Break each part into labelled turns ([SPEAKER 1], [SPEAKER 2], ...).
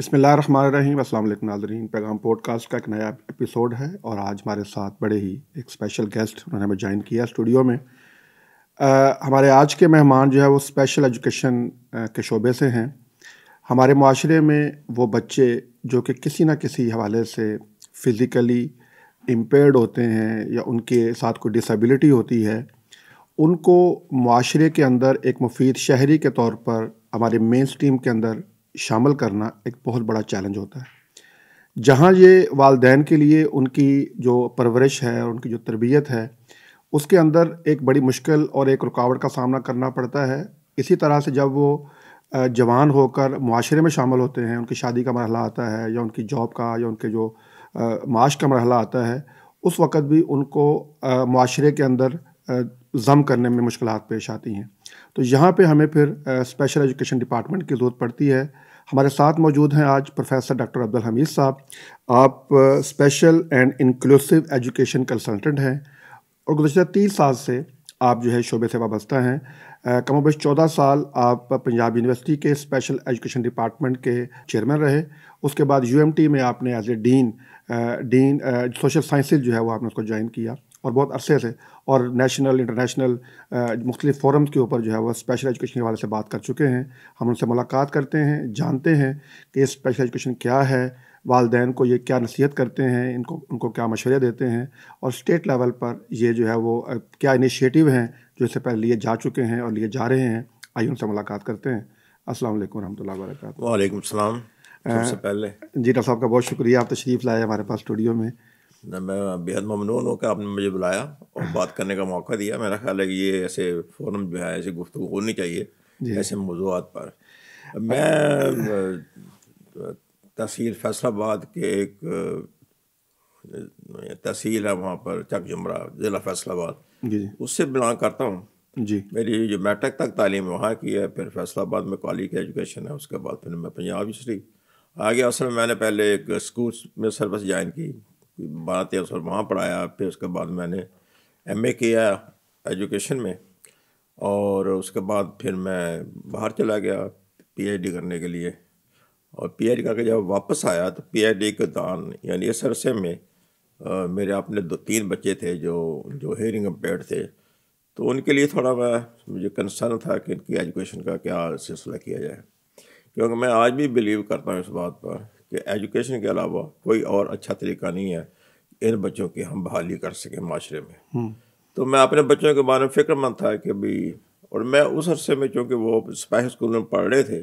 [SPEAKER 1] बसमिल्लाम अल्लाम नाजरीन पैगाम पॉडकास्ट का एक नया एपिसोड है और आज हमारे साथ बड़े ही एक स्पेशल गेस्ट उन्होंने हमें ज्वाइन किया स्टूडियो में आ, हमारे आज के मेहमान जो है वो स्पेशल एजुकेशन के शोबे से हैं हमारे माशरे में वो बच्चे जो कि किसी ना किसी हवाले से फ़िज़िकली इम्पेयर्ड होते हैं या उनके साथ कोई डिसबिलिटी होती है उनको माशरे के अंदर एक मुफीद शहरी के तौर पर हमारे मेन स्ट्रीम के अंदर शामिल करना एक बहुत बड़ा चैलेंज होता है जहाँ ये वालदेन के लिए उनकी जो परवरिश है उनकी जो तरबियत है उसके अंदर एक बड़ी मुश्किल और एक रुकावट का सामना करना पड़ता है इसी तरह से जब वो जवान होकर माशरे में शामिल होते हैं उनकी शादी का मरहला आता है या उनकी जॉब का या उनके जो माश का मरहला आता है उस वक़्त भी उनको माशरे के अंदर ज़म करने में मुश्किल पेश आती हैं तो यहाँ पे हमें फिर स्पेशल एजुकेशन डिपार्टमेंट की ज़रूरत पड़ती है हमारे साथ मौजूद हैं आज प्रोफेसर डॉक्टर अब्दुल हमीद साहब आप special and inclusive education consultant हैं और गुजर तीस साल से आप जो है शोबे से वाबस्ता हैं कमोबेश चौदह साल आप पंजाब यूनिवर्सिटी के स्पेशल एजुकेशन डिपार्टमेंट के चेयरमैन रहे उसके बाद यूएमटी में आपने as a dean dean social sciences जो है वो आपने उसको ज्वाइन किया और बहुत अरसे से और नेशनल इंटरनेशनल uh, मुख्तलिफ फ़ोरम के ऊपर जो है वह स्पेशल एजुकेशन के हवाले से बात कर चुके हैं हम उनसे मुलाकात करते हैं जानते हैं कि स्पेशल एजुकेशन क्या है वालदेन को ये क्या नसीहत करते हैं इनको उनको क्या मशवरे देते हैं और स्टेट लेवल पर ये जो है वो uh, क्या इनिशिएटिव हैं जो इससे पहले लिए जा चुके हैं और लिए जा रहे हैं आइए उनसे मुलाकात करते हैं अस्सलाम वालेकुम रहमतुल्लाहि व
[SPEAKER 2] वालेकुम सलाम सबसे uh, पहले
[SPEAKER 1] जी डॉक्टर साहब का बहुत शुक्रिया आप तशरीफ़ लाए हमारे पास स्टूडियो में
[SPEAKER 2] मैं बेहद ममनून हूँ कि आपने मुझे बुलाया और बात करने का मौका दिया मेरा ख्याल है कि ये ऐसे फोरम जो है ऐसी गुफ्तु होनी चाहिए ऐसे मौजूद पर मैं तहसील फैसलाबाद के एक तहसील है वहाँ पर चक जुमरा ज़िला फैसलाबाद उससे बिलोंग करता हूँ जी मेरी जो मैट्रिक तक तालीम वहाँ की है फिर फैसलाबाद में कॉलेज की एजुकेशन है उसके बाद फिर मैं पंजाब यूनिवर्सिटी आ गया में मैंने पहले एक स्कूल में सर्विस ज्वाइन की बारह तेरह साल वहाँ पढ़ाया फिर उसके बाद मैंने एम किया एजुकेशन में और उसके बाद फिर मैं बाहर चला गया पी करने के लिए और पीएचडी करके जब वापस आया तो डी के दौरान यानी इस अरसे में आ, मेरे अपने दो तीन बच्चे थे जो जो हेयरिंग एम्पेयर थे तो उनके लिए थोड़ा मैं मुझे कंसर्न था कि इनकी एजुकेशन का क्या सिलसिला किया जाए क्योंकि मैं आज भी बिलीव करता हूँ इस बात पर कि एजुकेशन के अलावा कोई और अच्छा तरीका नहीं है इन बच्चों की हम बहाली कर सकें माशरे में हम्म। तो मैं अपने बच्चों के बारे में फिक्रमंद था कि भाई और मैं उस अरसे में चूँकि वो स्पाइस स्कूल में पढ़ रहे थे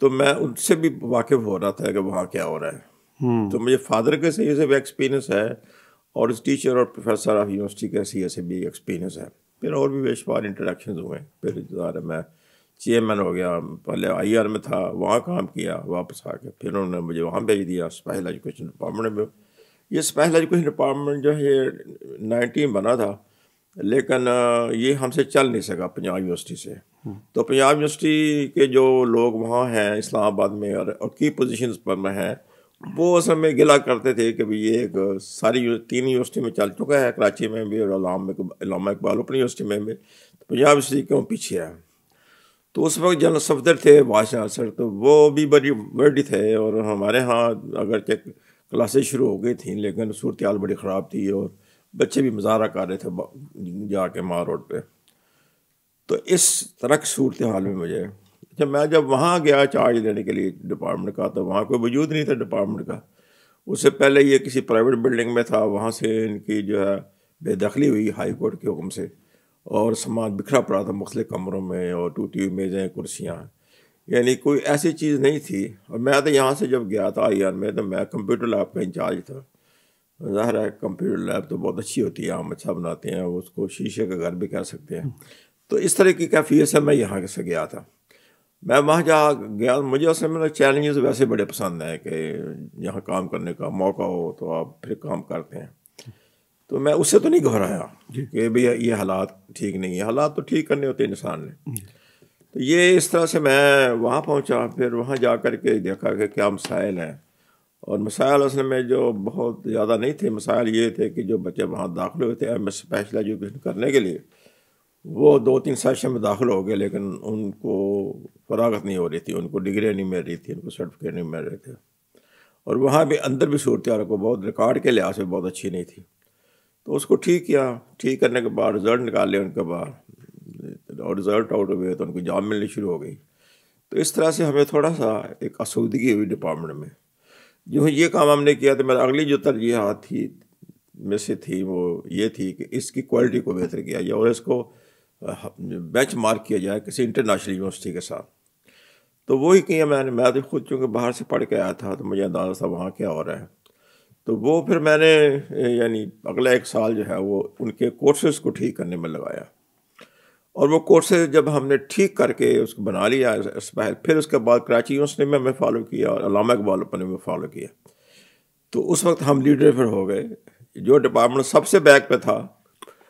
[SPEAKER 2] तो मैं उनसे भी वाकिफ़ हो रहा था कि वहाँ क्या हो रहा है हम्म। तो मुझे फादर के सही से भी एक्सपीरियंस है और इस टीचर और प्रोफेसर ऑफ यूनिवर्सिटी के सही से भी एक्सपीरियंस है फिर और भी बेशुमार इंटरेक्शन हुए फिर ज़ाहिर मैं चेयरमैन हो गया पहले आई आर में था वहाँ काम किया वापस आके फिर उन्होंने मुझे वहाँ भेज दिया स्पेशल एजुकेशन डिपार्टमेंट में ये स्पेशल एजुकेशन डिपार्टमेंट जो है नाइनटीन बना था लेकिन ये हमसे चल नहीं सका पंजाब यूनिवर्सिटी से हम्म। तो पंजाब यूनिवर्सिटी के जो लोग वहाँ हैं इस्लामाबाद में और, और की पोजिशन पर हैं वो असल में गिला करते थे कि भाई ये एक सारी तीन यूनिवर्सिटी में चल चुका है कराची में भी और इलामा इकबाल ओपन यूनिवर्सिटी में भी तो पंजाब यूनिवर्सिटी क्यों पीछे है तो उस वक्त जनरल सफदर थे बादशाह सर तो वो भी बड़ी वर्ड थे और हमारे यहाँ अगर के शुरू हो गई थी लेकिन सूरत हाल बड़ी ख़राब थी और बच्चे भी मजारा कर रहे थे जाके माँ रोड पर तो इस तरह की सूरत हाल में मुझे जब मैं जब वहाँ गया चार्ज लेने के लिए डिपार्टमेंट का तो वहाँ कोई वजूद नहीं था डिपार्टमेंट का उससे पहले ये किसी प्राइवेट बिल्डिंग में था वहाँ से इनकी जो है बेदखली हुई हाई कोर्ट के हुक्म से और सामान बिखरा पड़ा था मुख्तु कमरों में और टूटी हुई मेज़ें कुर्सियाँ यानी कोई ऐसी चीज़ नहीं थी और मैं तो यहाँ से जब गया था आई में तो मैं कंप्यूटर लैब का इंचार्ज था ज़ाहिर है कंप्यूटर लैब तो बहुत अच्छी होती है हम अच्छा बनाते हैं उसको शीशे का घर भी कह सकते हैं तो इस तरह की कैफियत से मैं यहाँ से गया था मैं वहाँ जा गया मुझे उस समय तो चैलेंजेस वैसे बड़े पसंद हैं कि यहाँ काम करने का मौका हो तो आप फिर काम करते हैं तो मैं उससे तो नहीं घबराया कि भैया ये हालात ठीक नहीं है हालात तो ठीक करने होते इंसान ने तो ये इस तरह से मैं वहाँ पहुँचा फिर वहाँ जा कर के देखा कि क्या मसाइल हैं और मसाइल असल में जो बहुत ज़्यादा नहीं थे मसाइल ये थे कि जो बच्चे वहाँ दाखिल हुए थे एम एस स्पेशल एजुकेशन करने के लिए वो दो तीन सेशन में दाखिल हो गए लेकिन उनको फरागत नहीं हो रही थी उनको डिग्री नहीं मिल रही थी उनको सर्टिफिकेट नहीं मिल रहे थे और वहाँ भी अंदर भी सूरत को बहुत रिकॉर्ड के लिहाज से बहुत अच्छी नहीं थी तो उसको ठीक किया ठीक करने के बाद रिज़ल्ट निकाले उनके बाद और रिज़ल्ट आउट हुए तो उनको जॉब मिलनी शुरू हो गई तो इस तरह से हमें थोड़ा सा एक असुविधगी हुई डिपार्टमेंट में जो ये काम हमने किया तो मेरा अगली जो तरजीहत थी में से थी वो ये थी कि इसकी क्वालिटी को बेहतर किया जाए और इसको बेंच मार्क किया जाए किसी इंटरनेशनल यूनिवर्सिटी के साथ तो वही किया मैंने मैं तो खुद चूँकि बाहर से पढ़ के आया था तो मुझे अंदाजा था वहाँ क्या हो रहा है तो वो फिर मैंने यानी अगला एक साल जो है वो उनके कोर्सेज को ठीक करने में लगाया और वो कोर्सेज जब हमने ठीक करके उसको बना लिया इसपहल फिर उसके बाद कराची यूनिवर्सिटी में हमें फ़ॉलो किया और अलामा इकबाल ने हमें फ़ॉलो किया तो उस वक्त हम लीडर फिर हो गए जो डिपार्टमेंट सबसे बैक पे था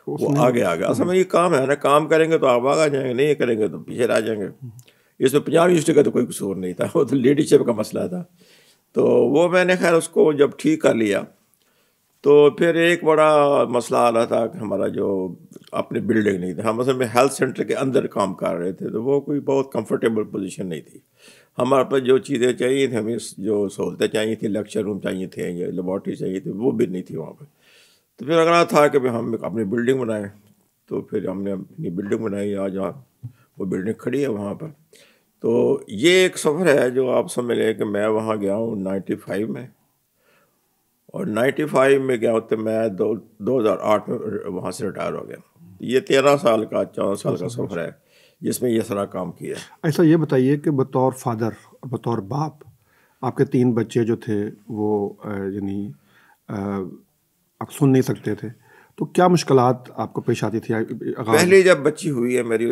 [SPEAKER 2] वो आगे आ गया असल में ये काम है ना काम करेंगे तो आप आगे आ जाएंगे नहीं करेंगे तो पीछे रह जाएंगे इसमें पंजाब यूनिवर्सिटी का तो कोई कसूर नहीं था वो तो लीडरशिप का मसला था तो वो मैंने खैर उसको जब ठीक कर लिया तो फिर एक बड़ा मसला आ रहा था कि हमारा जो अपने बिल्डिंग नहीं था हम असल में हेल्थ सेंटर के अंदर काम कर रहे थे तो वो कोई बहुत कंफर्टेबल पोजीशन नहीं थी हमारे पास जो चीज़ें चाहिए थी हमें जो सहूलतें चाहिए थी लेक्चर रूम चाहिए थे या लेबॉर्ट्री चाहिए थी वो भी नहीं थी वहाँ पर तो फिर रहा था कि हम अपनी बिल्डिंग बनाएँ तो फिर हमने अपनी बिल्डिंग बनाई आज वो बिल्डिंग खड़ी है वहाँ पर तो ये एक सफ़र है जो आप समझ लें कि मैं वहाँ गया हूँ नाइन्टी फाइव में और नाइन्टी फाइव में गया तो मैं दो दो हज़ार आठ में वहाँ से रिटायर हो गया ये तेरह साल का चौदह साल का सफ़र है जिसमें ये सारा काम किया ऐसा
[SPEAKER 1] अच्छा, ये बताइए कि बतौर फादर बतौर बाप आपके तीन बच्चे जो थे वो यानी आप सुन नहीं सकते थे तो क्या मुश्किल आपको पेश आती थी पहले
[SPEAKER 2] जब बच्ची हुई है मेरी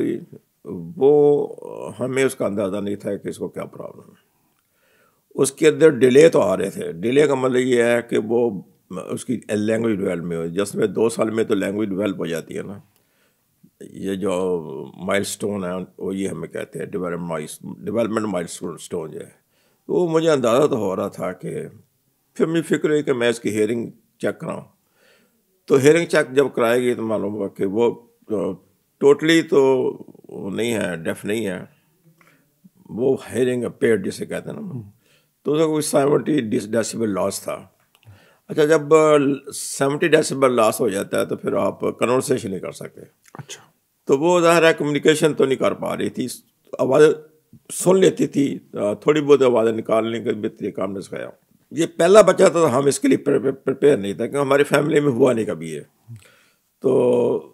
[SPEAKER 2] वो हमें उसका अंदाज़ा नहीं था कि इसको क्या प्रॉब्लम है उसके अंदर डिले तो आ रहे थे डिले का मतलब ये है कि वो उसकी लैंग्वेज डिवेल्प में हो जिसमें दो साल में तो लैंग्वेज डिवेल्प हो जाती है ना ये जो स्टोन है वो ये हमें कहते हैं डिवेलपमेंट माइल स्टोन जो है तो मुझे अंदाज़ा तो हो रहा था कि फिर मुझे फिक्र हुई कि मैं इसकी हेयरिंग चेक कराऊँ तो हेयरिंग चेक जब कराएगी तो मालूम हुआ कि वो टोटली तो नहीं है डेफ नहीं है वो हेयरिंग पेड जिसे कहते हैं ना हम्म। तो उसका कोई सेवेंटी डेसिबल लॉस था अच्छा जब सेवेंटी डेसिबल लॉस हो जाता है तो फिर आप कन्वर्सेशन नहीं कर सकते अच्छा तो वो ज़ाहिर है कम्युनिकेशन तो नहीं कर पा रही थी आवाज़ सुन लेती थी थोड़ी बहुत आवाज़ें निकालने का भी काम ने सिखाया ये पहला बच्चा था तो हम इसके लिए प्रिपेयर नहीं था क्योंकि हमारी फैमिली में हुआ नहीं कभी ये हम्म। तो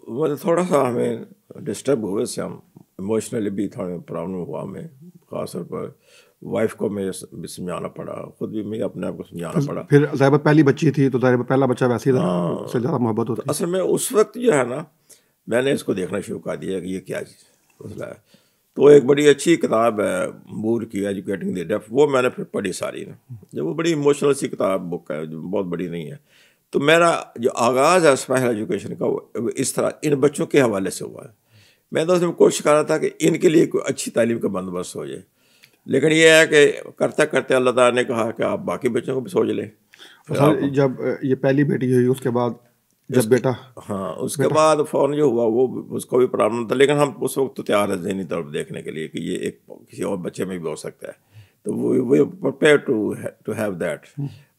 [SPEAKER 2] मतलब थोड़ा सा हमें डिस्टर्ब हुए से हम इमोशनली भी थोड़ा प्रॉब्लम हुआ हमें खासतौर पर वाइफ को भी समझाना पड़ा खुद भी मैं अपने आप को समझाना पड़ा फिर
[SPEAKER 1] जाहिर पहली बच्ची थी तो जाहिर पहला बच्चा वैसे ही हाँ, ज़्यादा मोहब्बत होती तो असल
[SPEAKER 2] में उस वक्त जो है ना मैंने इसको देखना शुरू कर दिया कि ये क्या मसला है तो एक बड़ी अच्छी किताब है मूर की एजुकेटिंग द डेफ वो मैंने फिर पढ़ी सारी ना जब वो बड़ी इमोशनल सी किताब बुक है जो बहुत बड़ी नहीं है तो मेरा जो आगाज़ है स्पेशल एजुकेशन का वो इस तरह इन बच्चों के हवाले से हुआ है मैं तो उसमें कोशिश कर रहा था कि इनके लिए कोई अच्छी तालीम का बंदोबस्त हो जाए लेकिन यह है कि करते करते अल्लाह ताला ने कहा कि आप बाकी बच्चों को भी सोच लें सर
[SPEAKER 1] जब ये पहली बेटी हुई उसके बाद जब बेटा हाँ
[SPEAKER 2] उसके बेटा? बाद फ़ौरन जो हुआ वो उसको भी प्रॉब्लम था लेकिन हम उस वक्त तो तैयार है जहनी तौर पर देखने के लिए कि ये एक किसी और बच्चे में भी हो सकता है तो वो वे prepare to to have that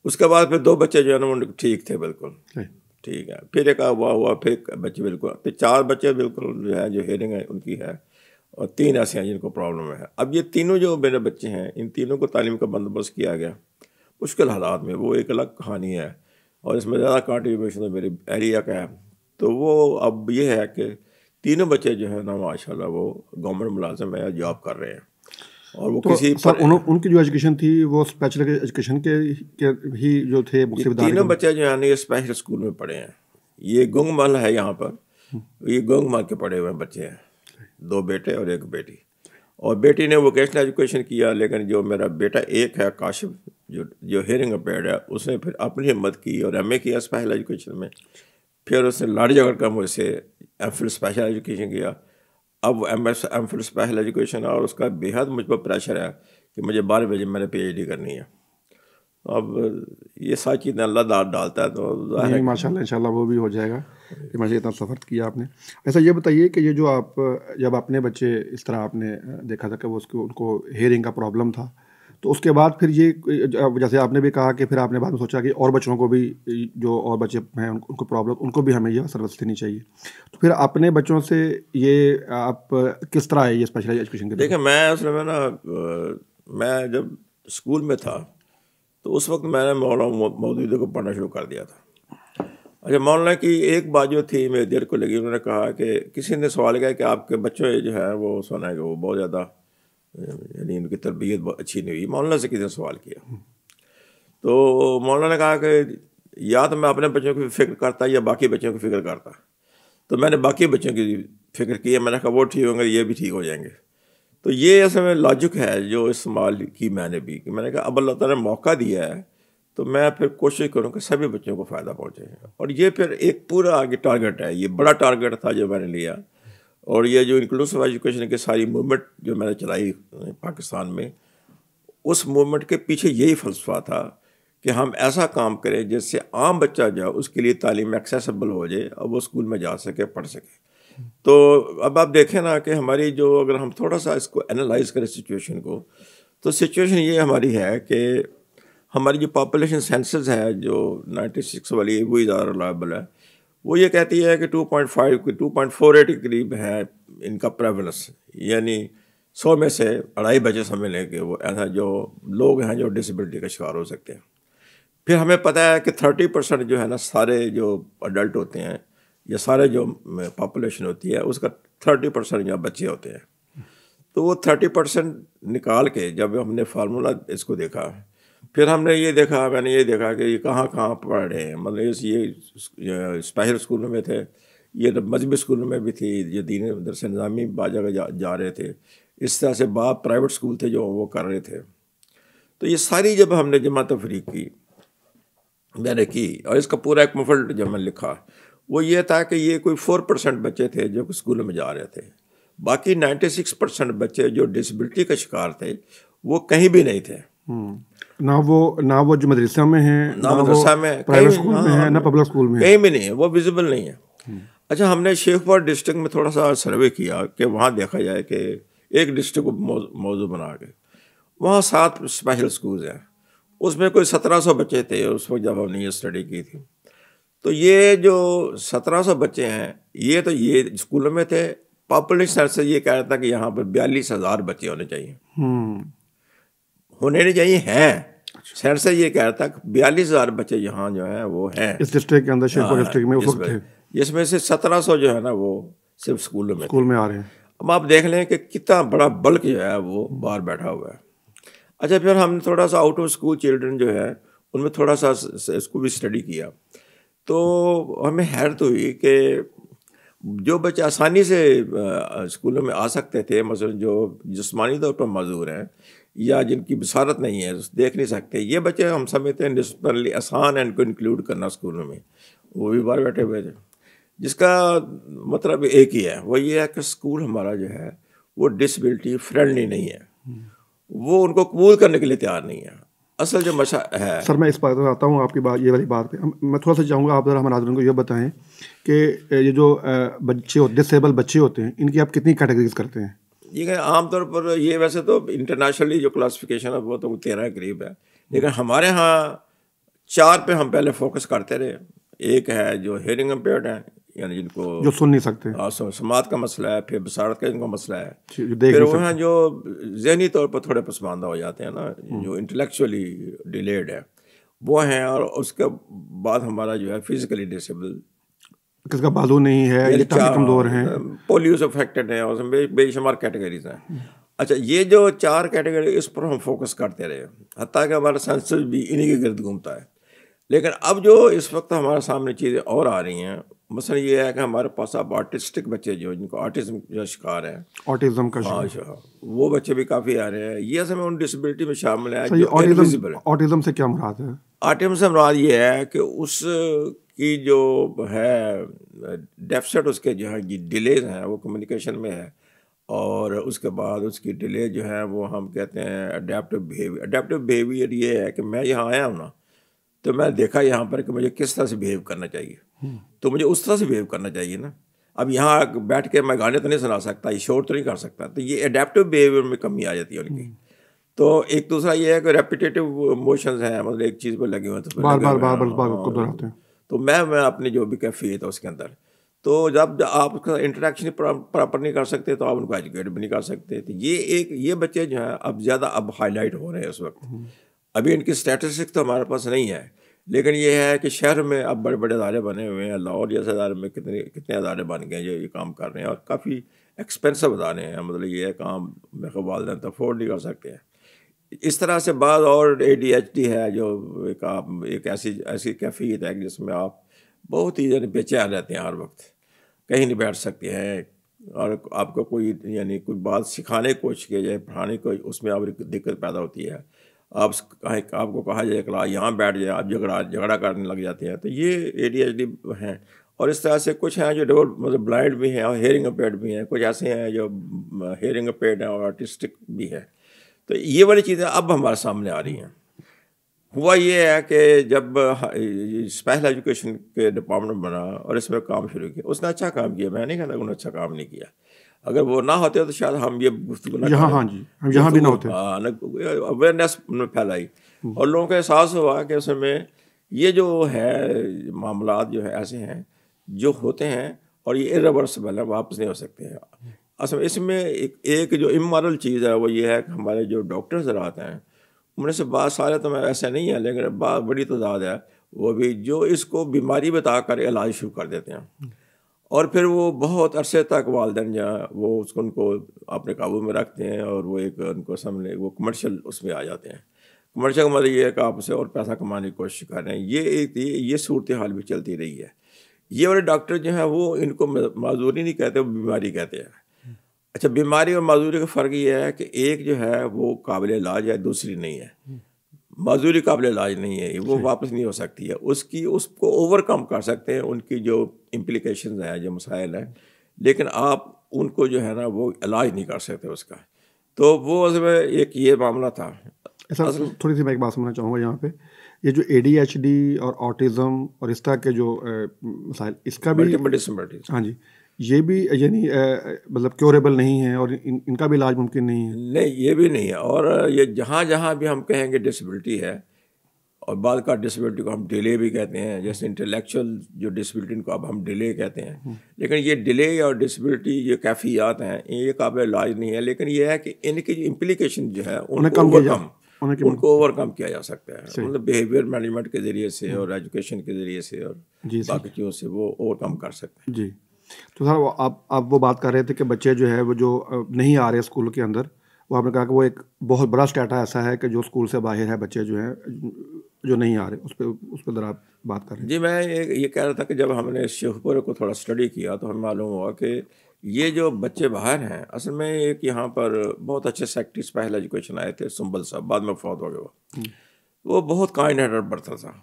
[SPEAKER 2] उसके बाद फिर दो बच्चे जो है ना ठीक थे बिल्कुल ठीक है फिर एक हुआ हुआ फिर बच्चे बिल्कुल फिर चार बच्चे बिल्कुल जो है जो हेयरिंग है उनकी है और तीन ऐसे हैं जिनको प्रॉब्लम है अब ये तीनों जो मेरे बच्चे हैं इन तीनों को तालीम का बंदोबस्त किया गया मुश्किल हालात में वो एक अलग कहानी है और इसमें ज़्यादा कॉन्ट्रीब्यूशन तो मेरे एरिया का है तो वो अब ये है कि तीनों बच्चे जो है ना माशाल्लाह वो गवर्नमेंट मुलाजम है जॉब कर रहे हैं और वो तो किसी पर... उन,
[SPEAKER 1] उनकी जो एजुकेशन थी वो स्पेशल एजुकेशन के, के ही जो थे तीनों बच्चे
[SPEAKER 2] जो हैं स्पेशल स्कूल में पढ़े हैं ये गुंगमल है यहाँ पर हम्म। ये गुंगमल के पढ़े हुए बच्चे हैं दो बेटे और एक बेटी और बेटी ने वोकेशनल एजुकेशन किया लेकिन जो मेरा बेटा एक है काशिफ जो जो हेयरिंग पेड़ है उसने फिर अपनी हिम्मत की और एम किया स्पेशल एजुकेशन में फिर उसने लाड़ी झगड़ कर मुझसे एम स्पेशल एजुकेशन किया अब M S M Phil special education और उसका बेहद मुझ पर प्रेशर है कि मुझे बारह बजे मैंने पी एच डी करनी है अब ये सारी चीज़ें अल्लाह दार डालता है तो इन
[SPEAKER 1] इंशाल्लाह वो भी हो जाएगा कि मैं इतना सफ़र किया आपने ऐसा अच्छा, ये बताइए कि ये जो आप जब अपने बच्चे इस तरह आपने देखा था कि वो उसको उनको हेयरिंग का प्रॉब्लम था तो उसके बाद फिर ये जैसे आपने भी कहा कि फिर आपने बाद में सोचा कि और बच्चों को भी जो और बच्चे हैं उनको प्रॉब्लम उनको भी हमें यह सर्विस देनी चाहिए तो फिर अपने बच्चों से ये आप किस तरह है ये स्पेशल एजुकेशन के देखिए
[SPEAKER 2] मैं उस समय ना मैं जब स्कूल में था तो उस वक्त मैंने मौलाना मौजूद को पढ़ना शुरू कर दिया था अच्छा मौलाना की एक बात जो थी मेरे देर को लगी उन्होंने कहा कि किसी ने सवाल किया कि आपके बच्चे जो है वो सुना है कि वो बहुत ज़्यादा यानी इनकी तरबियत अच्छी नहीं हुई मौलाना से किसी ने सवाल किया तो मौलाना ने कहा कि या तो मैं अपने बच्चों की फिक्र करता या बाकी बच्चों की फिक्र करता तो मैंने बाकी बच्चों की फिक्र की है मैंने कहा वो ठीक होंगे ये भी ठीक हो जाएंगे तो ये असल में लॉजिक है जो इस्तेमाल की मैंने भी कि मैंने कहा अब अल्लाह ताला ने मौका दिया है तो मैं फिर कोशिश करूँ कि सभी बच्चों को फ़ायदा पहुँचे और ये फिर एक पूरा आगे टारगेट है ये बड़ा टारगेट था जो मैंने लिया और ये जो इंक्लूसिव एजुकेशन की सारी मूवमेंट जो मैंने चलाई पाकिस्तान में उस मूवमेंट के पीछे यही फलसफा था कि हम ऐसा काम करें जिससे आम बच्चा जो उसके लिए तालीम एक्सेसबल हो जाए और वो स्कूल में जा सके पढ़ सके तो अब आप देखें ना कि हमारी जो अगर हम थोड़ा सा इसको एनालाइज करें सिचुएशन को तो सिचुएशन ये हमारी है कि हमारी जो पॉपुलेशन सेंसस है जो 96 वाली वो ही ज़्यादा रिलायबल है वो ये कहती है कि 2.5 के 2.48 के करीब है इनका प्रेवलेंस यानी सौ में से अढ़ाई बजे समय लें वो ऐसा जो लोग हैं जो डिसेबिलिटी का शिकार हो सकते हैं फिर हमें पता है कि थर्टी परसेंट जो है ना सारे जो अडल्ट होते हैं या सारे जो पॉपुलेशन होती है उसका थर्टी परसेंट जो बच्चे होते हैं तो वो थर्टी परसेंट निकाल के जब हमने फार्मूला इसको देखा फिर हमने ये देखा मैंने ये देखा कि ये कहाँ कहाँ पढ़ रहे हैं मतलब ये स्पाहिर स्कूल में थे ये तो मजहबी स्कूल में भी थी ये दीन मदरस निज़ामी बाजा जा, जा रहे थे इस तरह से बाप प्राइवेट स्कूल थे जो वो कर रहे थे तो ये सारी जब हमने जमा तफरी की मैंने की और इसका पूरा एक मुफल जब मैंने लिखा वो ये था कि ये कोई फोर परसेंट बच्चे थे जो स्कूलों में जा रहे थे बाकी नाइन्टी सिक्स परसेंट बच्चे जो डिसबिलिटी का शिकार थे वो कहीं भी नहीं थे हम्म।
[SPEAKER 1] ना वो ना वो जो मदरसा में है ना, ना मदरसा में प्राइवेट स्कूल में हाँ, है हाँ, ना पब्लिक स्कूल में कहीं भी
[SPEAKER 2] नहीं है वो विजिबल नहीं है हम्म। अच्छा हमने शेखपुर डिस्ट्रिक्ट में थोड़ा सा सर्वे किया कि वहाँ देखा जाए कि एक डिस्ट्रिक्ट को मौजू बना के वहाँ सात स्पेशल स्कूल हैं उसमें कोई सत्रह सौ बच्चे थे उस वक्त जब हमने ये स्टडी की थी तो ये जो सत्रह सौ बच्चे हैं ये तो ये स्कूलों में थे पॉपुलेशन से ये कह रहा था कि यहाँ पर बयालीस हज़ार बच्चे होने चाहिए हम्म। होने चाहिए हैं अच्छा। शहर से ये कह रहा था बयालीस हजार बच्चे यहाँ जो हैं वो हैं इस डिस्ट्रिक्ट के अंदर शेरपुर डिस्ट्रिक्ट हाँ, में उस वक्त जिसमें से सत्रह सौ जो है ना वो सिर्फ स्कूलों में स्कूल में आ रहे हैं अब आप देख लें कि कितना बड़ा बल्क जो है वो बाहर बैठा हुआ है अच्छा फिर हमने थोड़ा सा आउट ऑफ स्कूल चिल्ड्रन जो है उनमें थोड़ा सा इसको भी स्टडी किया तो हमें हैरत हुई कि जो बच्चे आसानी से स्कूलों में आ सकते थे मसलन जो जिसमानी तौर पर मजदूर हैं या जिनकी बसारत नहीं है देख नहीं सकते ये बच्चे हम समझते हैं निस्बतली आसान है इनको इंक्लूड करना स्कूलों में वो भी बाहर बैठे हुए थे जिसका मतलब एक ही है वो ये है कि स्कूल हमारा जो है वो डिसबिलिटी फ्रेंडली नहीं है वो उनको कबूल करने के लिए तैयार नहीं है असल जो मशा है सर
[SPEAKER 1] मैं इस बात आता हूँ आपकी बात ये वाली बात पे मैं थोड़ा सा चाहूँगा आप ज़रा हमारे नाजरन को ये बताएं कि ये जो बच्चे डिसेबल बच्चे होते हैं इनकी आप कितनी कैटेगरीज करते हैं
[SPEAKER 2] ये आमतौर पर ये वैसे तो इंटरनेशनली जो क्लासिफिकेशन है वो तो तेरह के करीब है लेकिन हमारे यहाँ चार पे हम पहले फोकस करते रहे एक है जो हेयरिंग एम्पेयर्ड है यानी जिनको जो सुन नहीं सकते हाँ, समाज का मसला है फिर बसारत का इनको मसला है
[SPEAKER 1] फिर वो हैं
[SPEAKER 2] जो जहनी तौर पर थोड़े पसमानदा हो जाते हैं ना हम्म। जो इंटेलेक्चुअली डिलेड है वो हैं और उसके बाद हमारा जो है फिज़िकली डिसेबल
[SPEAKER 1] किसका बालू नहीं है कमजोर हैं
[SPEAKER 2] पोलियो से अफेक्टेड है उसमें बे, बेशुमार कैटेगरीज हैं अच्छा ये जो चार कैटेगरी इस पर हम फोकस करते रहे हती कि हमारा सेंसस भी इन्हीं के गर्द घूमता है लेकिन अब जो इस वक्त हमारे सामने चीज़ें और आ रही हैं मसल ये है कि हमारे पास अब आर्टिस्टिक बच्चे जो जिनको आर्टिज्म का शिकार है
[SPEAKER 1] ऑटिज्म का हाँ, शिकार
[SPEAKER 2] अच्छा, वो बच्चे भी काफ़ी आ रहे हैं ये समय उन डिसेबिलिटी में शामिल है ऑटिज्म
[SPEAKER 1] अच्छा, से क्या मुराद है
[SPEAKER 2] ऑटिज्म से मुराद ये है कि उस कि जो है डेफिसिट उसके जो है डिलेज हैं वो कम्युनिकेशन में है और उसके बाद उसकी डिले जो है वो हम कहते हैं अडेप्टिव बिहेवियर अडेप्टिव बिहेवियर ये है कि मैं यहाँ आया हूँ ना तो मैं देखा यहाँ पर कि मुझे किस तरह से बिहेव करना चाहिए हम्म। तो मुझे उस तरह से बिहेव करना चाहिए ना अब यहाँ बैठ के मैं गाने तो नहीं सुना सकता ये शोर तो नहीं कर सकता तो ये अडेप्टिव बिहेवियर में कमी आ जाती है उनकी हम्म। तो एक दूसरा ये है कि रेपिटेटिव मोशन हैं मतलब एक चीज़ पर लगे हुए तो बार बार बार बार बार बार हैं हाँ, तो मैं मैं अपनी जो भी कैफियत है तो उसके अंदर तो जब, आप उसका इंटरेक्शन प्रॉपर नहीं कर सकते तो आप उनको एजुकेट भी नहीं कर सकते तो ये एक ये बच्चे जो हैं अब ज़्यादा अब हाईलाइट हो रहे हैं उस वक्त हम्म। अभी इनकी स्टेटिस्टिक तो हमारे पास नहीं है लेकिन ये है कि शहर में अब बड़े बड़े अदारे बने हुए हैं लाहौर जैसे अदारे में कितने कितने अदारे बन गए हैं जो ये काम कर रहे हैं और काफ़ी एक्सपेंसिव अदारे हैं मतलब ये काम मेरे वालदेन तो अफोर्ड नहीं कर सकते हैं इस तरह से बाद और ए है जो एक आप एक ऐसी ऐसी कैफियत है जिसमें आप बहुत ही यानी बेचैन रहते हैं हर वक्त कहीं नहीं बैठ सकते हैं और आपको कोई यानी कोई बात सिखाने की कोशिश की जाए पढ़ाने को उसमें आप दिक्कत पैदा होती है आप कहें आपको कहा जाए कला यहाँ बैठ जाए आप झगड़ा झगड़ा करने लग जाते हैं तो ये ए हैं और इस तरह से कुछ हैं जो डबल मतलब ब्लाइंड भी हैं और हेयरिंग अपेड भी हैं कुछ ऐसे हैं जो हेयरिंग अपेड हैं और आर्टिस्टिक भी हैं तो ये वाली चीज़ें अब हमारे सामने आ रही हैं हुआ ये है कि जब स्पेशल एजुकेशन के डिपार्टमेंट बना और इसमें काम शुरू किया उसने अच्छा काम किया मैंने कहता उन्होंने अच्छा काम नहीं किया अगर वो ना होते तो शायद हम ये गुफ्तु ना यहाँ हाँ जी हम यहाँ भी ना होते अवेयरनेस हाँ, में फैलाई और लोगों का एहसास हुआ कि उसमें ये जो है मामला जो है ऐसे हैं जो होते हैं और ये इरिवर्सिबल है वापस नहीं हो सकते हैं असल अच्छा, इसमें एक, एक जो इमारल चीज़ है वो ये है कि हमारे जो डॉक्टर्स रहते हैं उनमें से बात सारे तो मैं ऐसे नहीं है लेकिन बात बड़ी तादाद है वो भी जो इसको बीमारी बता कर इलाज शुरू कर देते हैं हम्म। और फिर वो बहुत अरसे तक वालदे जो वो उसको उनको अपने काबू में रखते हैं और वो एक उनको समझने वो कमर्शल उसमें आ जाते हैं कमर्शल का मतलब ये है कि आप उसे और पैसा कमाने की कोशिश कर रहे हैं ये एक ये सूरत हाल भी चलती रही है ये वाले डॉक्टर जो हैं वो इनको मजदूरी नहीं कहते वो बीमारी कहते हैं अच्छा बीमारी और मजदूरी का फ़र्क ये है कि एक जो है वो काबिल इलाज है दूसरी नहीं है हम्म। मजदूरी काबिल इलाज नहीं है वो वापस नहीं हो सकती है उसकी उसको ओवरकम कर सकते हैं उनकी जो इम्प्लिकेशन हैं जो मसाइल हैं लेकिन आप उनको जो है ना वो इलाज नहीं कर सकते उसका तो वो उसमें एक ये मामला था ऐसा
[SPEAKER 1] थोड़ी सी मैं एक बात समझना चाहूँगा यहाँ पे ये जो ए डी डी एच और ऑटिज़म और इस तरह के जो मसाइल इसका भी हाँ जी ये भी यानी मतलब क्योरेबल नहीं है और इन, इनका भी इलाज मुमकिन नहीं है नहीं ये भी नहीं है और
[SPEAKER 2] ये जहाँ जहाँ भी हम कहेंगे डिसबिलिटी है और बाद का डिसबिलिटी को हम डिले भी कहते हैं जैसे इंटेलेक्चुअल जो डिसबिलिटी को अब हम डिले कहते हैं हम्म। लेकिन ये डिले और डिसबिलिटी ये कैफियात हैं ये काबिल इलाज नहीं है लेकिन ये है कि इनकी जो इम्प्लीकेशन जो है उन्हें कम उनको ओवरकम किया जा सकता है मतलब बिहेवियर मैनेजमेंट के ज़रिए हम्म। से और एजुकेशन के ज़रिए से और बाकी चीज़ों से वो ओवरकम कर सकते हैं जी
[SPEAKER 1] तो सर आप आप वो बात कर रहे थे कि बच्चे जो है वो जो नहीं आ रहे स्कूल के अंदर वो आपने कहा कि वो एक बहुत बड़ा स्टेटा ऐसा है कि जो स्कूल से बाहर है बच्चे जो हैं जो नहीं आ रहे उस पर उस पर आप बात हैं
[SPEAKER 2] जी मैं ये, ये कह रहा था कि जब हमने शेखपुर को थोड़ा स्टडी किया तो हमें मालूम हुआ कि ये जो बच्चे बाहर हैं असल में एक यहाँ पर बहुत अच्छे सेक्टिस पहले एजुकेशन आए थे सुम्बल साहब बाद में फौत हो गए वो हम्म। बहुत काइंड हेडर बढ़ता था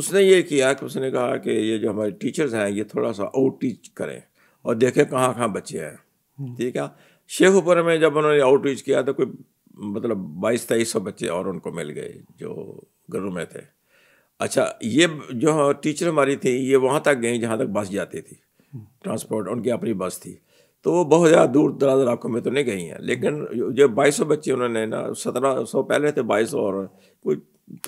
[SPEAKER 2] उसने ये किया कि उसने कहा कि ये जो हमारे टीचर्स हैं ये थोड़ा सा आउट टीच करें और देखें कहाँ कहाँ बच्चे हैं हम्म। ठीक है शेखपुरा में जब उन्होंने आउट टीच किया तो कोई मतलब बाईस तेईस सौ बच्चे और उनको मिल गए जो घरों में थे अच्छा ये जो टीचर हमारी थी ये वहाँ तक गई जहाँ तक बस जाती थी ट्रांसपोर्ट हम्म। उनकी अपनी बस थी तो वो बहुत ज़्यादा दूर दराज इलाकों में तो नहीं गई हैं लेकिन जो बाईस सौ बच्चे उन्होंने ना सत्रह सौ पहले थे बाईस और कुछ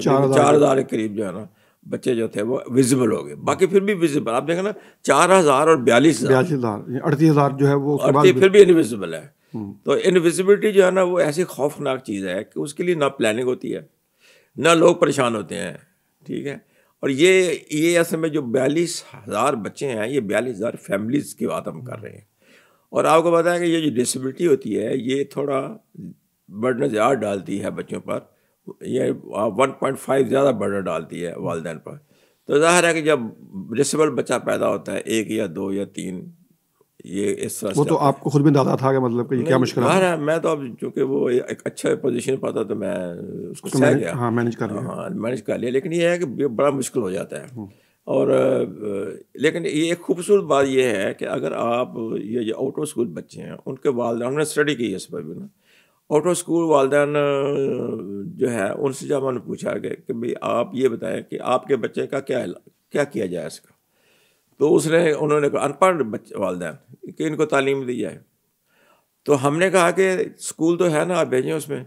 [SPEAKER 2] चार हज़ार के करीब जो है ना बच्चे जो थे वो विजिबल हो गए बाकी फिर भी विजिबल आप देखा ना चार हज़ार और बयालीस हज़ार
[SPEAKER 1] अड़तीस हज़ार जो है वो अड़तीस फिर
[SPEAKER 2] भी इनविजिबल है हम्म। तो इनविजिबिलिटी जो है ना वो ऐसी खौफनाक चीज़ है कि उसके लिए ना प्लानिंग होती है ना लोग परेशान होते हैं ठीक है और ये ये ऐसे में जो बयालीस हज़ार बच्चे हैं ये बयालीस हज़ार फैमिलीज़ की बात हम कर रहे हैं और आपको पता है कि ये जो डिसेबिलिटी होती है ये थोड़ा बर्डन ज़्यादा डालती है बच्चों पर ये वन पॉइंट फाइव ज़्यादा बर्डर डालती है वालदेन पर तो ज़ाहिर है कि जब रिसेबल बच्चा पैदा होता है एक या दो या तीन ये इस तरह वो तो आपको खुद भी अंदाजा था कि मतलब कि क्या मुश्किल है है मैं तो अब चूँकि वो एक अच्छा पोजीशन पर था तो मैं उसको तो मैंने, गया हाँ मैनेज कर लिया हाँ मैनेज कर लिया लेकिन ये है कि बड़ा मुश्किल हो जाता है हम्म। और लेकिन ये एक खूबसूरत बात ये है कि अगर आप ये जो आउट ऑफ स्कूल बच्चे हैं उनके वालदे हमने स्टडी की है इस पर भी ना ऑटो स्कूल वालदान जो है उनसे जब उन्होंने पूछा गया कि भाई आप ये बताएं कि आपके बच्चे का क्या क्या किया जाए इसका तो उसने उन्होंने कहा अनपढ़ बच्चे वालदेन कि इनको तालीम दी जाए तो हमने कहा कि स्कूल तो है ना आप भेजें उसमें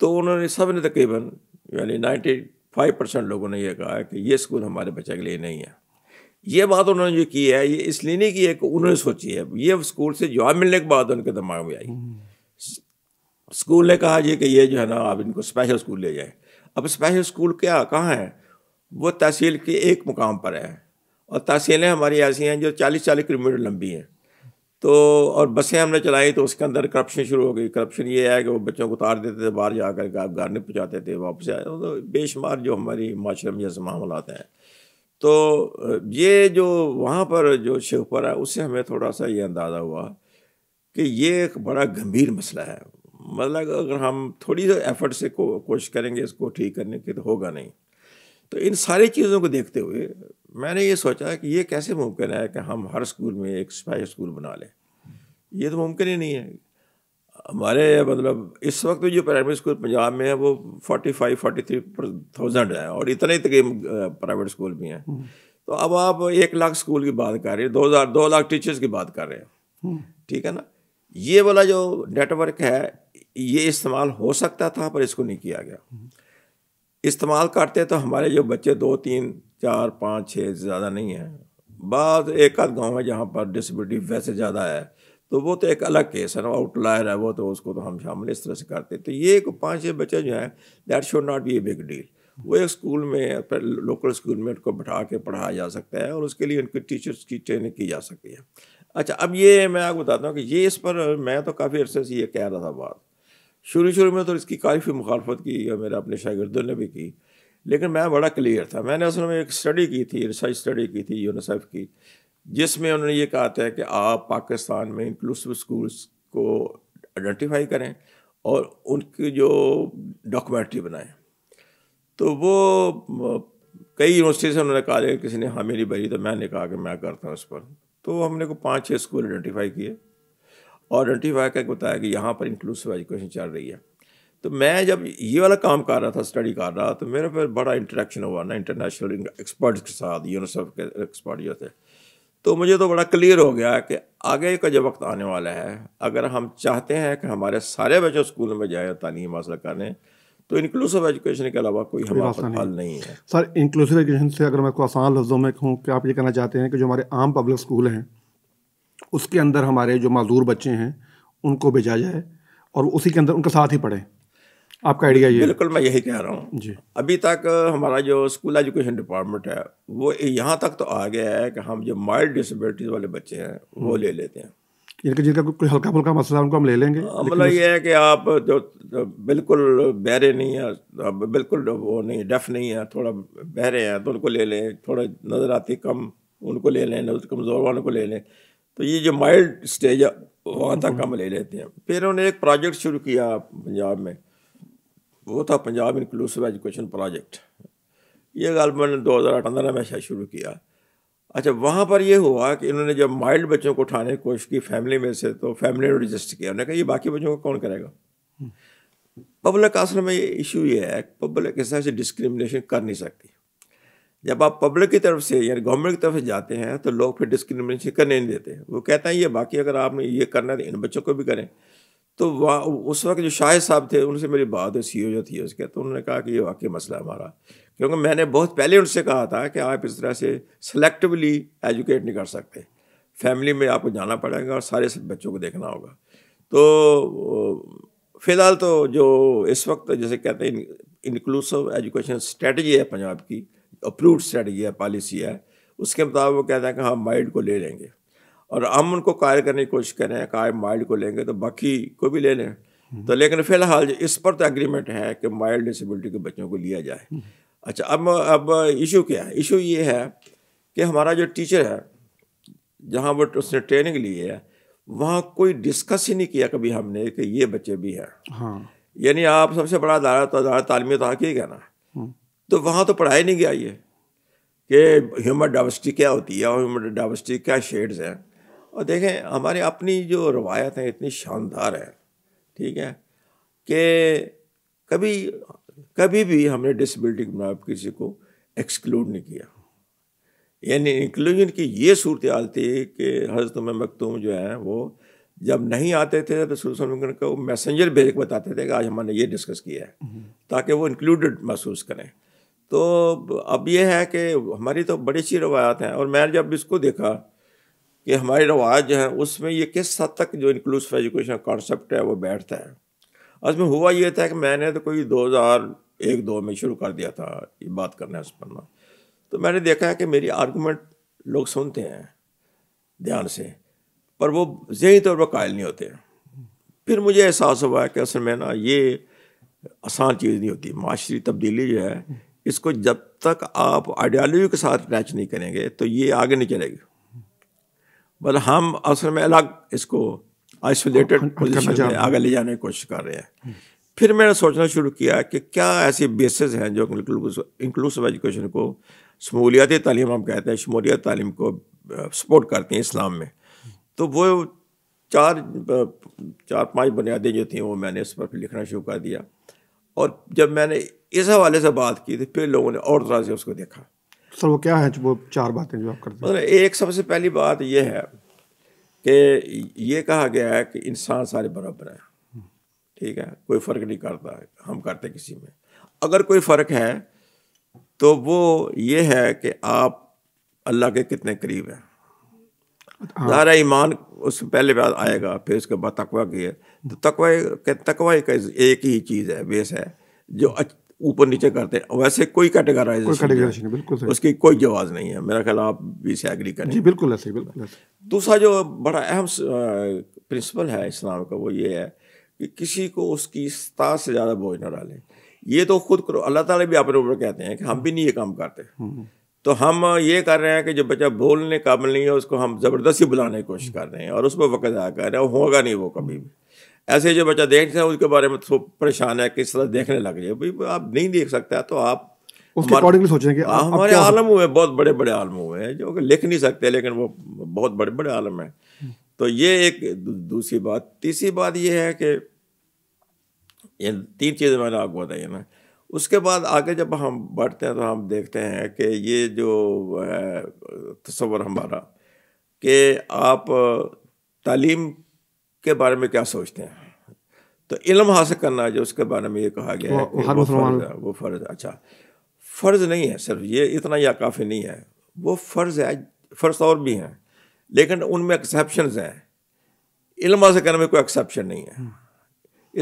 [SPEAKER 2] तो उन्होंने सब ने तकरीबन यानी नाइन्टी फाइव परसेंट लोगों ने यह कहा कि ये स्कूल हमारे बच्चे के लिए नहीं है ये बात उन्होंने जो की है ये इसलिए नहीं की है कि उन्होंने सोची है ये स्कूल से जवाब मिलने के बाद उनके दिमाग में आई हम्म। स्कूल ने कहा जी कि ये जो है ना आप इनको स्पेशल स्कूल ले जाएं अब स्पेशल स्कूल क्या कहाँ है वो तहसील के एक मुकाम पर है और तहसीलें हमारी ऐसी हैं जो चालीस चालीस किलोमीटर लंबी हैं तो और बसें हमने चलाई तो उसके अंदर करप्शन शुरू हो गई करप्शन ये है कि वो बच्चों को उतार देते थे बाहर जा कर घर नहीं पहुँचाते थे वापस आए तो बेशुमार जो हमारी माशरे में जैसे मामलात हैं तो ये जो वहाँ पर जो शिवपुर है उससे हमें थोड़ा सा ये अंदाज़ा हुआ कि ये एक बड़ा गंभीर मसला है मतलब अगर हम थोड़ी सी एफर्ट से को कोशिश करेंगे इसको ठीक करने की तो होगा नहीं तो इन सारी चीज़ों को देखते हुए मैंने ये सोचा कि ये कैसे मुमकिन है कि हम हर स्कूल में एक स्पेशल स्कूल बना लें ये तो मुमकिन ही नहीं है हमारे मतलब इस वक्त जो प्राइवेट स्कूल पंजाब में है वो forty five forty three thousand है और इतने ही तकरीब प्राइवेट स्कूल भी हैं हम्म। तो अब आप एक लाख स्कूल की बात कर रहे हैं दो हज़ार दो लाख टीचर्स की बात कर रहे हैं हम्म। ठीक है ना ये वाला जो नेटवर्क है ये इस्तेमाल हो सकता था पर इसको नहीं किया गया इस्तेमाल करते तो हमारे जो बच्चे दो तीन चार पाँच छः ज़्यादा नहीं हैं बाद एक आध गाँव है जहाँ पर डिसबिलिटी वैसे ज़्यादा है तो वो तो एक अलग केस है ना आउटलायर है वो तो उसको तो हम शामिल इस तरह से करते तो ये पाँच छः बच्चे जो हैं that should not be a big deal वो एक स्कूल में लोकल स्कूल में उनको बैठा के पढ़ाया जा सकता है और उसके लिए उनके टीचर्स की ट्रेनिंग की जा सकती है अच्छा अब ये मैं आपको बताता हूँ कि ये इस पर मैं तो काफ़ी अरसे से ये कह रहा था बात शुरू शुरू में तो इसकी काफ़ी मुखालफत की और मेरे अपने शागिदों ने भी की लेकिन मैं बड़ा क्लियर था मैंने असल में एक स्टडी की थी रिसर्च स्टडी की थी यूनिसेफ की जिसमें उन्होंने ये कहा था कि आप पाकिस्तान में इंक्लूसिव स्कूल्स को आइडेंटिफाई करें और उनकी जो डॉक्यूमेंट्री बनाएं तो वो कई यूनिवर्सिटी से उन्होंने कहा किसी ने हामी नहीं भरी तो मैंने कहा कि मैं करता हूँ उस पर तो हमने को पाँच छः स्कूल आइडेंटिफाई किए और नोटिफाई करके बताया कि यहाँ पर इंक्लूसिव एजुकेशन चल रही है तो मैं जब ये वाला काम कर रहा था स्टडी कर रहा तो मेरे पर बड़ा इंटरेक्शन हुआ ना इंटरनेशनल एक्सपर्ट्स के साथ यूनिसेफ के एक्सपर्ट जो थे तो मुझे तो बड़ा क्लियर हो गया कि आगे का जो वक्त आने वाला है अगर हम चाहते हैं कि हमारे सारे बच्चे स्कूल में जाए तालीम हासिल करें तो इंक्लूसिव एजुकेशन के अलावा कोई हमारा हल नहीं।, नहीं है
[SPEAKER 1] सर इंक्लूसिव एजुकेशन से अगर मैं को आसान लफ्ज़ों में कहूँ कि आप ये कहना चाहते हैं कि जो हमारे आम पब्लिक स्कूल हैं उसके अंदर हमारे जो माजूर बच्चे हैं उनको भेजा जाए और उसी के अंदर उनके साथ ही पढ़ें आपका आइडिया ये बिल्कुल
[SPEAKER 2] मैं यही कह रहा हूँ जी अभी तक हमारा जो स्कूल एजुकेशन डिपार्टमेंट है वो यहाँ तक तो आ गया है कि हम जो माइल्ड डिसबिलिटीज वाले बच्चे हैं वो हम्म। ले लेते हैं
[SPEAKER 1] इनके जिनका कोई हल्का फुल्का मसला उनको हम ले लेंगे हाँ, मतलब ये
[SPEAKER 2] है कि आप जो बिल्कुल बहरे नहीं है बिल्कुल वो नहीं डफ नहीं है थोड़ा बहरे हैं तो उनको ले लें थोड़ा नज़र आती कम उनको ले लें नजर कमज़ोर वालों को ले लें तो ये जो माइल्ड स्टेज वहाँ तक हम ले लेते हैं फिर उन्होंने एक प्रोजेक्ट शुरू किया पंजाब में वो था पंजाब इंक्लूसिव एजुकेशन प्रोजेक्ट ये मैंने दो हज़ार पंद्रह में शायद शुरू किया अच्छा वहाँ पर ये हुआ कि इन्होंने जब माइल्ड बच्चों को उठाने की कोशिश की फैमिली में से तो फैमिली ने रजिस्टर किया उन्होंने कहा ये बाकी बच्चों को कौन करेगा पब्लिक हम्म। असल में ये इशू ये है पब्लिक इस तरह से डिस्क्रिमिनेशन कर नहीं सकती जब आप पब्लिक की तरफ से यानी गवर्नमेंट की तरफ से जाते हैं तो लोग फिर डिस्क्रिमिनेशन करने नहीं देते वो कहते हैं ये बाकी अगर आपने ये करना है तो इन बच्चों को भी करें तो वहाँ उस वक्त जो शाहिद साहब थे उनसे मेरी बात है सी जो थी उसके तो उन्होंने कहा कि ये वाकई मसला हमारा क्योंकि मैंने बहुत पहले उनसे कहा था कि आप इस तरह से सेलेक्टिवली एजुकेट नहीं कर सकते फैमिली में आपको जाना पड़ेगा और सारे बच्चों को देखना होगा तो फ़िलहाल तो जो इस वक्त जैसे कहते हैं इंक्लूसिव एजुकेशन स्ट्रेटजी है पंजाब की अप्रूव स्ट्रेटी है पॉलिसी है उसके मुताबिक वो कहते हैं कि हम माइल्ड को ले लेंगे और हम उनको कायल करने की कोशिश कर रहे हैं माइल्ड को लेंगे तो बाकी को भी ले लें तो लेकिन फ़िलहाल इस पर तो एग्रीमेंट है कि माइल्ड डिसबिलिटी के बच्चों को लिया जाए अच्छा अब अब इशू क्या है इशू ये है कि हमारा जो टीचर है जहाँ वो उसने ट्रेनिंग ली है वहाँ कोई डिस्कस ही नहीं किया कभी हमने कि ये बच्चे भी हैं हाँ। यानी आप सबसे बड़ा अदारा तो अदारा तालमी तहकीक है ना तो वहाँ तो पढ़ाया नहीं गया ये कि ह्यूमन डाइवर्सिटी क्या होती है और ह्यूमन डाइवर्सिटी क्या शेड्स हैं और देखें हमारे अपनी जो रवायत हैं इतनी शानदार है ठीक है कि कभी कभी भी हमने डिसबिलिटी के बना किसी को एक्सक्लूड नहीं किया यानी इंक्लूजन की ये सूरत हाल थी कि हजरत में मखतूम जो है वो जब नहीं आते थे तो रसुल को मैसेंजर भेज के बताते थे कि आज हमने ये डिस्कस किया है ताकि वो इंक्लूडेड महसूस करें तो अब ये है कि हमारी तो बड़ी सी रवायात हैं और मैंने जब इसको देखा कि हमारी रवायत जो है उसमें ये किस हद तक जो इंक्लूसिव एजुकेशन कॉन्सेप्ट है वो बैठता है उसमें हुआ ये था कि मैंने तो कोई दो हज़ार एक दो में शुरू कर दिया था ये बात करना इस पर ना तो मैंने देखा है कि मेरी आर्गूमेंट लोग सुनते हैं ध्यान से पर वो जहनी तौर पर कायल नहीं होते फिर मुझे एहसास हुआ कि असल में ना ये आसान चीज़ नहीं होती माशरी तब्दीली जो है इसको जब तक आप आइडियालॉजी के साथ मैच नहीं करेंगे तो ये आगे नहीं चलेगी मतलब हम असल में अलग इसको आइसोलेटेड पोजिशन में आगे ले जाने की कोशिश कर रहे हैं फिर मैंने सोचना शुरू किया कि क्या ऐसे बेसिस हैं जो इंक्लूसिव एजुकेशन को शमूलियाती तालीम हम कहते हैं शमूलियात तालीम को सपोर्ट करते हैं इस्लाम में तो वो चार चार पांच बुनियादें जो थी वो मैंने इस पर लिखना शुरू कर दिया और जब मैंने इस हवाले से बात की थी फिर लोगों ने और तरह से उसको देखा
[SPEAKER 1] सर वो क्या है जो वो चार बातें जो आप करते हैं मतलब
[SPEAKER 2] एक सबसे पहली बात यह है कि ये कहा गया है कि इंसान सारे बराबर हैं ठीक है कोई फ़र्क नहीं करता हम करते किसी में अगर कोई फ़र्क है तो वो ये है कि आप अल्लाह के कितने करीब हैं हाँ। ज़ाहिर ईमान उस पहले बाद आएगा फिर उसके बाद तकवा की है तो तकवा तकवा एक ही चीज़ है बेस है जो ऊपर नीचे करते हैं वैसे कोई कैटेगराइजेशन कोई कैटेगराइजेशन बिल्कुल सही उसकी कोई जवाब नहीं है मेरा ख्याल आप भी इसे एग्री करें जी बिल्कुल ऐसे बिल्कुल दूसरा जो बड़ा अहम प्रिंसिपल है इस्लाम का वो ये है कि किसी को उसकी सता से ज़्यादा बोझ ना डालें ये तो खुद करो अल्लाह ताला भी अपने ऊपर कहते हैं कि हम भी नहीं ये काम करते हम्म। तो हम ये कर रहे हैं कि जो बच्चा बोलने काबिल नहीं है उसको हम ज़बरदस्ती बुलाने की कोशिश हम्म। कर रहे हैं और उस पर वक्त ज़ाया कर रहे हैं होगा नहीं वो कभी भी ऐसे जो बच्चा देख रहे हैं उसके बारे में तो परेशान है किस तरह देखने लग रही है भाई आप नहीं देख सकता तो आप
[SPEAKER 1] उसके अकॉर्डिंगली सोचें कि हाँ, आप, हमारे
[SPEAKER 2] आलम हुए बहुत बड़े बड़े आलम हुए हैं जो लिख नहीं सकते लेकिन वो बहुत बड़े बड़े आलम हैं तो ये एक दूसरी बात तीसरी बात ये है कि ये तीन चीज़ें मैंने आपको बताई ना उसके बाद आगे जब हम बढ़ते हैं तो हम देखते हैं कि ये जो है तस्वर हमारा कि आप तालीम के बारे में क्या सोचते हैं तो इलम हासिल करना जो उसके बारे में ये कहा गया वो, है वो, फर्ज है वो अच्छा, फर्ज अच्छा फ़र्ज़ नहीं है सिर्फ ये इतना या काफ़ी नहीं है वो फ़र्ज़ है फ़र्ज़ और भी हैं लेकिन उनमें एक्सेप्शन हैं इलम हासिल करने में कोई एक्सेप्शन नहीं है हम्म।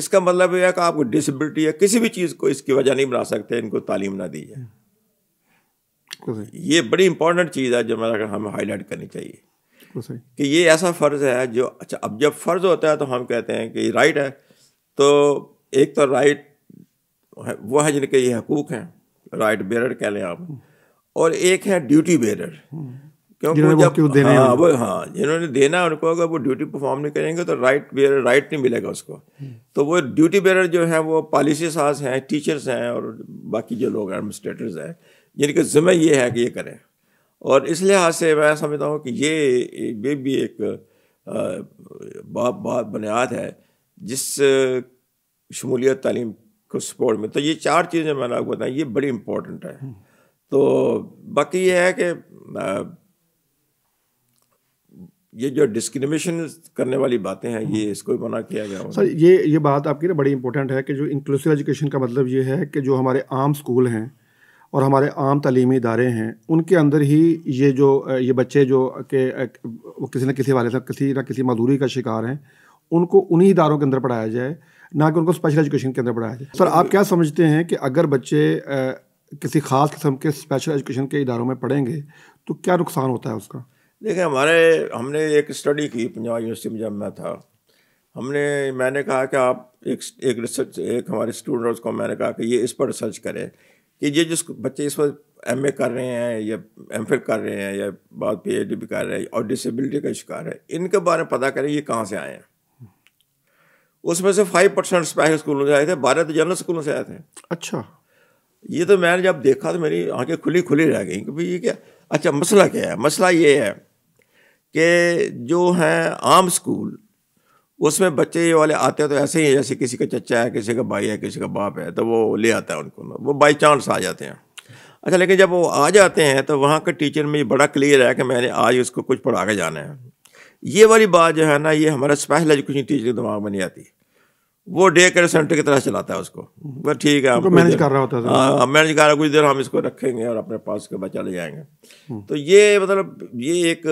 [SPEAKER 2] इसका मतलब यह है कि आपको डिसेबिलिटी या किसी भी चीज़ को इसकी वजह नहीं बना सकते इनको तालीम ना दी जाए
[SPEAKER 1] हम्म। तो
[SPEAKER 2] ये बड़ी इंपॉर्टेंट चीज़ है जो मेरा हम हाईलाइट करनी चाहिए कि ये ऐसा फ़र्ज़ है जो अच्छा अब जब फ़र्ज़ होता है तो हम कहते हैं कि राइट है तो एक तो राइट वो है जिनके ये हकूक़ हैं राइट बेरर कह लें आप और एक है ड्यूटी बेरर क्योंकि जब क्यों देने हाँ वो हाँ जिन्होंने देना है उनको अगर वो ड्यूटी परफॉर्म नहीं करेंगे तो राइट बेयर राइट नहीं मिलेगा उसको तो वो ड्यूटी बेरर जो है वो पॉलिसी साज हैं टीचर्स हैं और बाकी जो लोग एडमिनिस्ट्रेटर्स हैं जिनके ज़िम्मे ये है कि ये करें और इस लिहाज से मैं समझता हूँ कि ये ये भी एक बात बुनियाद है जिस शमूलियत तालीम को सपोर्ट में तो ये चार चीज़ें मैंने आपको बताई ये बड़ी इम्पोर्टेंट है हम्म। तो बाकी ये है कि ये जो डिस्क्रिमिनेशन करने वाली बातें हैं ये हम्म। इसको भी मना किया गया सर
[SPEAKER 1] ये ये बात आपकी ना बड़ी इंपॉर्टेंट है कि जो इंक्लूसिव एजुकेशन का मतलब ये है कि जो हमारे आम स्कूल हैं और हमारे आम तलीमी इदारे हैं उनके अंदर ही ये जो ये बच्चे जो के वो किसी न किसी वाले साहब किसी न किसी मजदूरी का शिकार हैं उनको उन्हीं इदारों के अंदर पढ़ाया जाए ना कि उनको स्पेशल एजुकेशन के अंदर पढ़ाया जाए सर आप क्या समझते हैं कि अगर बच्चे किसी ख़ास किस्म के स्पेशल एजुकेशन के इदारों में पढ़ेंगे तो क्या नुकसान होता है उसका
[SPEAKER 2] देखिए हमारे हमने एक स्टडी की पंजाब यूनिवर्सिटी में जब मैं था हमने मैंने कहा कि आप एक एक रिसर्च एक हमारे स्टूडेंट्स को मैंने कहा कि ये इस पर रिसर्च करें कि ये जिस बच्चे इस वक्त एम कर रहे हैं या एम कर रहे हैं या बाद पी एच भी कर रहे हैं और डिसेबिलिटी का शिकार है इनके बारे में पता करें ये कहाँ से आए हैं उसमें से फाइव परसेंट स्पेशल स्कूलों से आए थे बारह तो जनरल स्कूलों से आए थे अच्छा ये तो मैंने जब देखा तो मेरी आंखें खुली खुली रह गई कि ये क्या अच्छा मसला क्या है मसला ये है कि जो हैं आम स्कूल उसमें बच्चे ये वाले आते हैं तो ऐसे ही जैसे किसी का चचा है किसी का भाई है किसी का बाप है तो वो ले आता है उनको वो बाई चांस आ जाते हैं अच्छा लेकिन जब वो आ जाते हैं तो वहाँ के टीचर में बड़ा क्लियर है कि मैंने आज उसको कुछ पढ़ा के जाना है ये वाली बात जो है ना ये हमारा स्पेशल एजुकेशन टीचर के दिमाग में नहीं आती वो डे केयर सेंटर की तरह चलाता है उसको बस ठीक है मैनेज कर रहा होता है हाँ मैनेज हाँ, कर रहा कुछ देर हम इसको रखेंगे और अपने पास के बच्चा ले जाएंगे हम्म। तो ये मतलब ये एक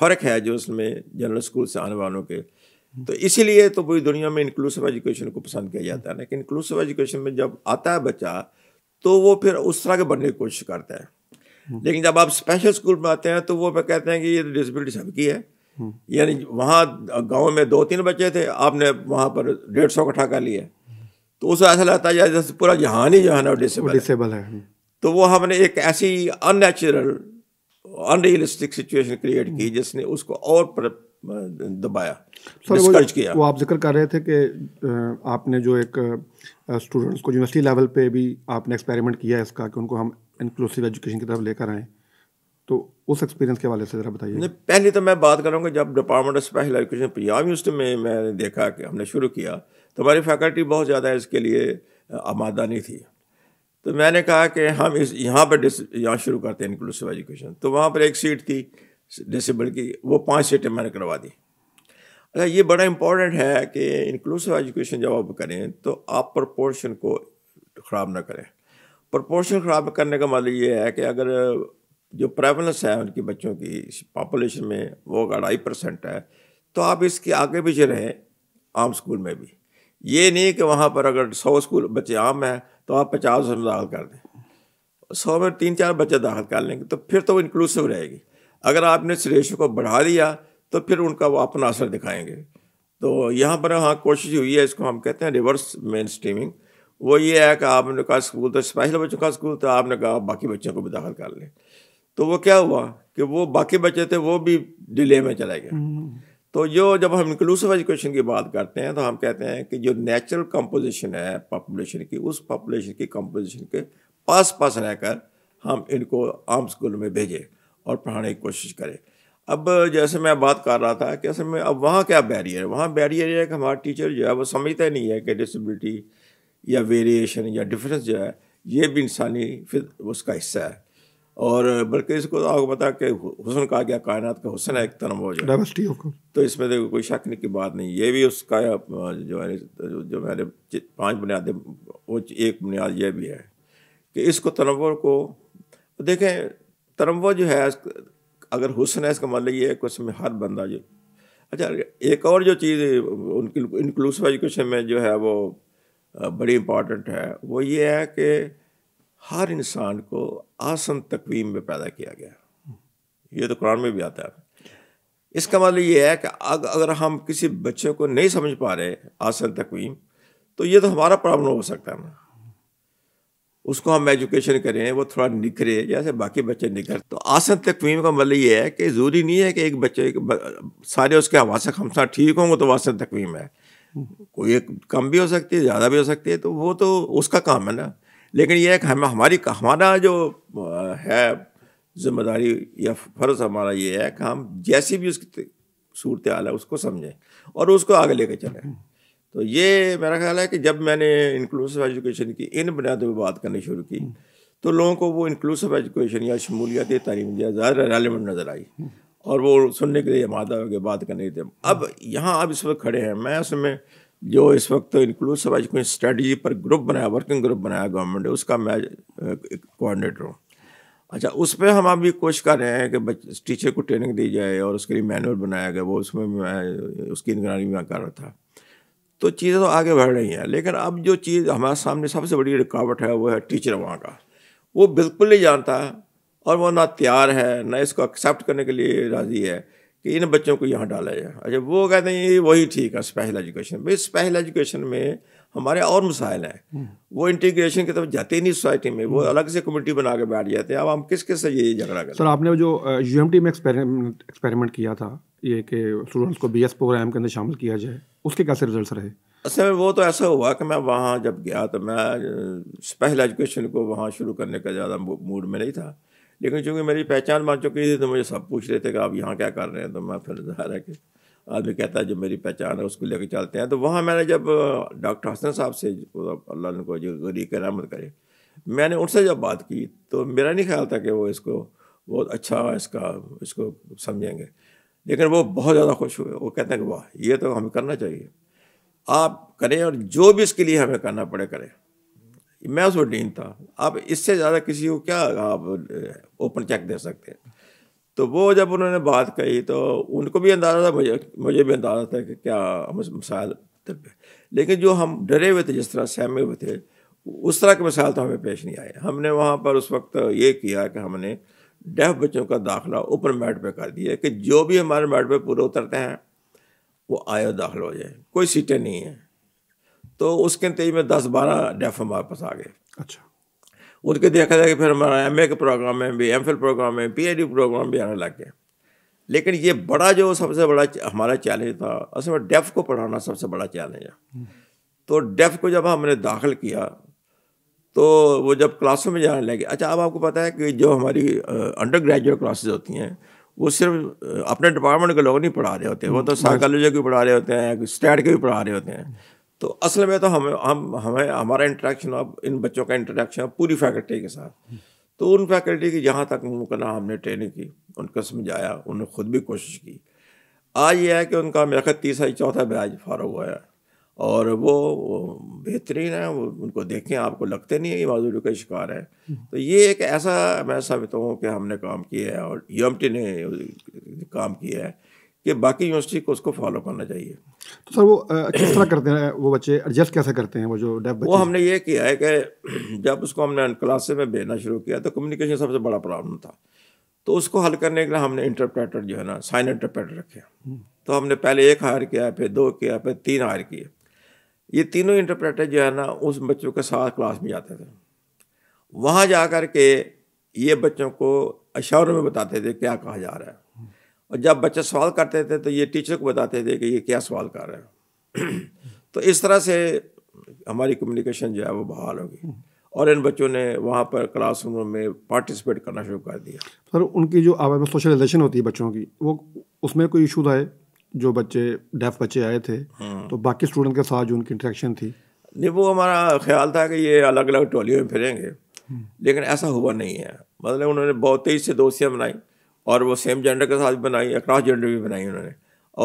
[SPEAKER 2] फ़र्क है जो उसमें जनरल स्कूल से आने वालों के तो इसीलिए तो पूरी दुनिया में इंक्लूसिव एजुकेशन को पसंद किया जाता है लेकिन इंक्लूसिव एजुकेशन में जब आता है बच्चा तो वो फिर उस तरह के बनने की कोशिश करता है हम्म। लेकिन जब आप स्पेशल स्कूल में आते हैं तो वो कहते हैं कि ये डिसबिलिटी तो सबकी है हम्म। यानी वहाँ गांव में दो तीन बच्चे थे आपने वहाँ पर डेढ़ सौ इकट्ठा कर लिए तो उसे ऐसा लगता है जैसे पूरा जहान ही जो है ना डिसेबल है हम्म। तो वो हमने एक ऐसी अननेचुरल अनरियलिस्टिक सिचुएशन क्रिएट की जिसने उसको और दबाया डिस्करेज किया वो आप
[SPEAKER 1] जिक्र कर रहे थे कि आपने जो एक स्टूडेंट्स को यूनिवर्सिटी लेवल पे भी आपने एक्सपेरिमेंट किया है इसका कि उनको हम इंक्लूसिव एजुकेशन की तरफ लेकर आएँ तो उस एक्सपीरियंस के वाले से ज़रा बताइए
[SPEAKER 2] नहीं पहले तो मैं बात करूँगा कि जब department of special education Punjab university में मैंने देखा कि हमने शुरू किया तो हमारी फैकल्टी बहुत ज़्यादा इसके लिए आमादा नहीं थी तो मैंने कहा कि हम इस यहाँ पर यहाँ शुरू करते हैं इंक्लूसिव एजुकेशन तो वहाँ पर एक सीट थी डिसेबल की वो पाँच सीटें मैंने करवा दी अच्छा ये बड़ा इंपॉर्टेंट है कि इंक्लूसिव एजुकेशन जब आप करें तो आप प्रपोर्शन को ख़राब ना करें प्रपोर्शन ख़राब करने का मतलब ये है कि अगर जो प्रेवलेंस है उनकी बच्चों की पॉपुलेशन में वो अढ़ाई परसेंट है तो आप इसके आगे पीछे रहें आम स्कूल में भी ये नहीं कि वहाँ पर अगर सौ स्कूल बच्चे आम हैं तो आप पचास में दाखिल कर दें सौ में तीन चार बच्चे दाखिल कर लेंगे तो फिर तो वो इंक्लूसिव रहेगी अगर आपने इस रेशो को बढ़ा दिया तो फिर उनका वो अपना असर दिखाएंगे तो यहाँ पर हाँ कोशिश हुई है इसको हम कहते हैं रिवर्स मेन स्ट्रीमिंग वो ये है कि आपने कहा स्कूल तो स्पेशल बच्चों का स्कूल था तो आपने कहा बाकी बच्चों को भी दाखिल कर लें तो वो क्या हुआ कि वो बाकी बच्चे थे वो भी डिले में चले गए हम्म। तो जो जब हम इंक्लूसिव एजुकेशन की बात करते हैं तो हम कहते हैं कि जो नेचुरल कंपोजिशन है पॉपुलेशन की उस पॉपुलेशन की कंपोजिशन के पास पास रहकर हम इनको आम स्कूल में भेजें और पढ़ाने की कोशिश करें अब जैसे मैं बात कर रहा था कि असल में अब वहाँ क्या बैरियर है वहाँ बैरियर है कि हमारा टीचर जो है वो समझता नहीं है कि डिसबिलिटी या वेरिएशन या डिफरेंस जो है ये भी इंसानी फिर उसका हिस्सा है और बल्कि इसको तो आपको पता कि हुसन कहा गया कायनात का हुसन है एक तरह हो जाए तो इसमें देखो कोई शक की बात नहीं ये भी उसका जो है जो मैंने पांच बुनियादें वो एक बुनियाद यह भी है कि इसको तनवर को देखें वो जो है अगर हुसन है इसका मतलब ये है कि उसमें हर बंदा जो अच्छा एक और जो चीज़ उनकी इनकलूसिव एजुकेशन में जो है वो बड़ी इम्पॉर्टेंट है वो ये है कि हर इंसान को आसन तकवीम में पैदा किया गया ये तो कुरान में भी आता है इसका मतलब ये है कि अगर हम किसी बच्चे को नहीं समझ पा रहे आसन तकवीम तो ये तो हमारा प्रॉब्लम हो सकता है ना उसको हम एजुकेशन करें वो थोड़ा निखरे जैसे बाकी बच्चे निखर तो आसन तकवीम का मतलब ये है कि ज़रूरी नहीं है कि एक बच्चे सारे उसके हम हमसा ठीक होंगे तो आसन तकवीम है कोई एक कम भी हो सकती है ज़्यादा भी हो सकती है तो वो तो उसका काम है ना लेकिन यह है कि हम हमारी हमारा जो है जिम्मेदारी या फ़र्ज़ हमारा ये है कि हम जैसी भी उसकी सूरत हाल है उसको समझें और उसको आगे लेकर चलें तो ये मेरा ख्याल है कि जब मैंने इंक्लूसिव एजुकेशन की इन बुनियादों पर बात करनी शुरू की तो लोगों को वो इंक्लूसिव एजुकेशन या शमूलियत तालीम ज़्यादा रेलिवेंट नज़र आई और वो सुनने के लिए हमादा के बात करने थे अब यहाँ आप इस वक्त खड़े हैं मैं उसमें जो इस वक्त तो इंक्लूसिव एजुकेशन स्ट्रेटजी पर ग्रुप बनाया वर्किंग ग्रुप बनाया गवर्नमेंट ने उसका मैं कोऑर्डिनेटर हूँ अच्छा उस पर हम अभी कोशिश कर रहे हैं कि टीचर को ट्रेनिंग दी जाए और उसके लिए मैनुअल बनाया गया वो उसमें मैं उसकी निगरानी में कर रहा था तो चीज़ें तो आगे बढ़ रही हैं लेकिन अब जो चीज़ हमारे सामने सबसे बड़ी रुकावट है वो है टीचर वहाँ का वो बिल्कुल नहीं जानता है और वो ना तैयार है ना इसको एक्सेप्ट करने के लिए राज़ी है कि इन बच्चों को यहाँ डाला जाए अच्छा वो कहते हैं ये वही ठीक है स्पेशल एजुकेशन भाई स्पेशल एजुकेशन में हमारे और मसाइल हैं हम्म। वो इंटीग्रेशन की तरफ जाते नहीं सोसाइटी में वो हम्म। अलग से कमेटी बना के बैठ जाते हैं अब हम किस किस से ये झगड़ा करें
[SPEAKER 1] सर आपने जो यू में एक्सपेरिमेंट एक्सपेरिमेंट किया था ये कि स्टूडेंट्स को बी एस प्रोग्राम के अंदर शामिल किया जाए उसके कैसे रिजल्ट रहे
[SPEAKER 2] असल में वो तो ऐसा हुआ कि मैं वहाँ जब गया तो मैं स्पेशल एजुकेशन को वहाँ शुरू करने का ज़्यादा मूड में नहीं था लेकिन चूँकि मेरी पहचान बन चुकी थी तो मुझे सब पूछ रहे थे कि आप यहाँ क्या कर रहे हैं तो मैं फिर ज़ाहिर है कि आदमी कहता है जो मेरी पहचान है उसको लेकर चलते हैं तो वहाँ मैंने जब डॉक्टर हसन साहब से अल्लाह को जो गरीब करामत करे मैंने उनसे जब बात की तो मेरा नहीं ख्याल था कि वो इसको बहुत अच्छा इसका इसको समझेंगे लेकिन वो बहुत ज़्यादा खुश हुए वो कहते हैं कि वाह ये तो हमें करना चाहिए आप करें और जो भी इसके लिए हमें करना पड़े करें मैं उसको डीन था आप इससे ज़्यादा किसी को क्या आप ओपन चेक दे सकते हैं तो वो जब उन्होंने बात कही तो उनको भी अंदाज़ा था मुझे मुझे भी अंदाज़ा था कि क्या हम मसायल लेकिन जो हम डरे हुए थे जिस तरह सहमे हुए थे उस तरह के मिसाल तो हमें पेश नहीं आए हमने वहाँ पर उस वक्त ये किया कि हमने डेफ बच्चों का दाखिला ऊपर मैट पे कर दिया कि जो भी हमारे मैट पे पूरे उतरते हैं वो आए और दाखिल हो जाए कोई सीटें नहीं हैं तो उसके नतीजे में दस बारह डेफ हमारे पास आ गए अच्छा उसके देखा जाए कि फिर हमारा एम के प्रोग्राम में भी एम प्रोग्राम में पी प्रोग्राम भी आने लग गए लेकिन ये बड़ा जो सबसे बड़ा हमारा चैलेंज था असल में डेफ को पढ़ाना सबसे बड़ा चैलेंज है तो डेफ को जब हमने दाखिल किया तो वो जब क्लासों में जाने लगे अच्छा अब आपको पता है कि जो हमारी अंडर ग्रेजुएट क्लासेज होती हैं वो सिर्फ अपने डिपार्टमेंट के लोग नहीं पढ़ा रहे होते वो तो साइकोलॉजी के भी पढ़ा रहे होते हैं स्टैट के भी पढ़ा रहे होते हैं तो असल में तो हम हम हमें हमारा इंटरेक्शन अब इन बच्चों का इंटरेक्शन पूरी फैकल्टी के साथ तो उन फैकल्टी की जहाँ तक मुमकिन हमने ट्रेनिंग की उनको समझाया उन्होंने खुद भी कोशिश की आज यह है कि उनका मेरा ख्याल तीसरा चौथा ब्याज फारो हुआ है और वो बेहतरीन है वो उनको देखें आपको लगते नहीं है कि माधुरी का शिकार है तो ये एक ऐसा मैं समझता हूँ कि हमने काम किया है और यू ने काम किया है कि बाकी यूनिवर्सिटी को उसको फॉलो करना चाहिए
[SPEAKER 1] तो सर वो किस तरह करते हैं वो बच्चे एडजस्ट कैसे करते हैं वो जो डेफ बच्चे वो
[SPEAKER 2] हमने ये किया है कि जब उसको हमने क्लासे में भेजना शुरू किया तो कम्युनिकेशन सबसे बड़ा प्रॉब्लम था तो उसको हल करने के लिए हमने इंटरप्रेटर जो है ना साइन इंटरप्रेटर रखे हम्म। तो हमने पहले एक हायर किया फिर दो किया फिर तीन हायर किए ये तीनों इंटरप्रेटर जो है ना उस बच्चों के साथ क्लास में जाते थे वहाँ जा कर के ये बच्चों को अशारों में बताते थे क्या कहा जा रहा है और जब बच्चे सवाल करते थे तो ये टीचर को बताते थे कि ये क्या सवाल कर रहे हैं तो इस तरह से हमारी कम्युनिकेशन जो है वो बहाल हो गई और इन बच्चों ने वहाँ पर क्लासरूम में पार्टिसिपेट करना शुरू कर दिया
[SPEAKER 1] सर उनकी जो आवाज में सोशलाइजेशन होती है बच्चों की वो उसमें कोई इशू आए जो बच्चे डेफ बच्चे आए थे हाँ। तो बाकी स्टूडेंट के साथ जो उनकी इंट्रैक्शन थी
[SPEAKER 2] नहीं वो हमारा ख्याल था कि ये अलग अलग टोलियों में फिरेंगे हम्म। लेकिन ऐसा हुआ नहीं है मतलब उन्होंने बहुत तेज से दोस्तियाँ बनाई और वो सेम जेंडर के साथ बनाई अक्रॉस जेंडर भी बनाई उन्होंने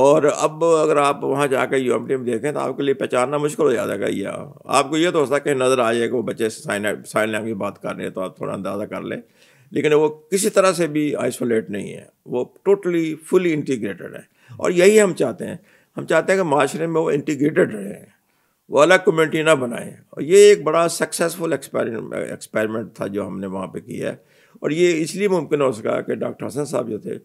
[SPEAKER 2] और अब अगर आप वहाँ जाकर यूएमटी में देखें तो आपके लिए पहचानना मुश्किल हो जाता है या आपको ये तो हो सकता है नज़र आ जाए कि वो बच्चे साइन साइन लैंग्वेज बात कर रहे हैं तो आप थोड़ा अंदाज़ा कर लें लेकिन वो किसी तरह से भी आइसोलेट नहीं है वो टोटली फुली इंटीग्रेटेड है और यही हम चाहते हैं हम चाहते हैं कि माशरे में वो इंटीग्रेटेड रहे वो अलग कम्यूनिटी ना बनाएँ और ये एक बड़ा सक्सेसफुल एक्सपेरिमेंट एक्सपेरिमेंट था जो हमने वहाँ पर किया है और ये इसलिए मुमकिन हो सका कि डॉक्टर हसन साहब जो थे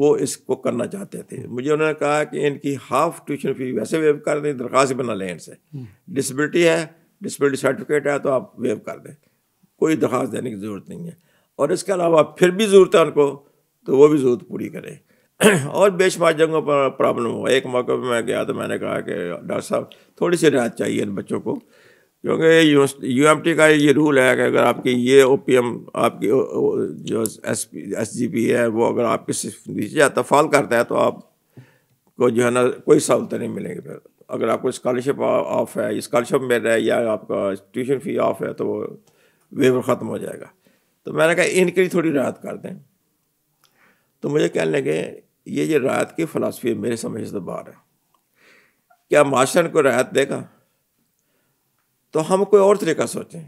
[SPEAKER 2] वो इसको करना चाहते थे हम्म। मुझे उन्होंने कहा कि इनकी हाफ ट्यूशन फी वैसे वेव कर दें दरख्वास्त बना लें इनसे हम्म। डिसबिलिटी है डिसबिलिटी सर्टिफिकेट है तो आप वेव कर दें कोई दरख्वास्त देने की ज़रूरत नहीं है और इसके अलावा फिर भी ज़रूरत है उनको तो वो भी ज़रूरत पूरी करें और बेशुमार जगहों पर प्रॉब्लम हुआ एक मौके पर मैं गया तो मैंने कहा कि डॉक्टर साहब थोड़ी सी रियायत चाहिए इन बच्चों को क्योंकि यू एम का ये रूल है कि अगर आपकी ये ओ पी एम आपकी जो एस एस जी पी है वो अगर आपके नीचे जाता फॉल करता है तो आप को जो है ना कोई सहूलतें नहीं मिलेंगी फिर अगर आपको स्कॉलरशिप ऑफ है स्कॉलरशिप मिल रहा है या आपका ट्यूशन फी ऑफ है तो वो वेवर ख़त्म हो जाएगा तो मैंने कहा इनके लिए थोड़ी राहत कर दें तो मुझे कहने लगे ये जो राहत की फलासफी मेरे समझ से बाहर है क्या माशरे को राहत देगा तो हम कोई और तरीका सोचें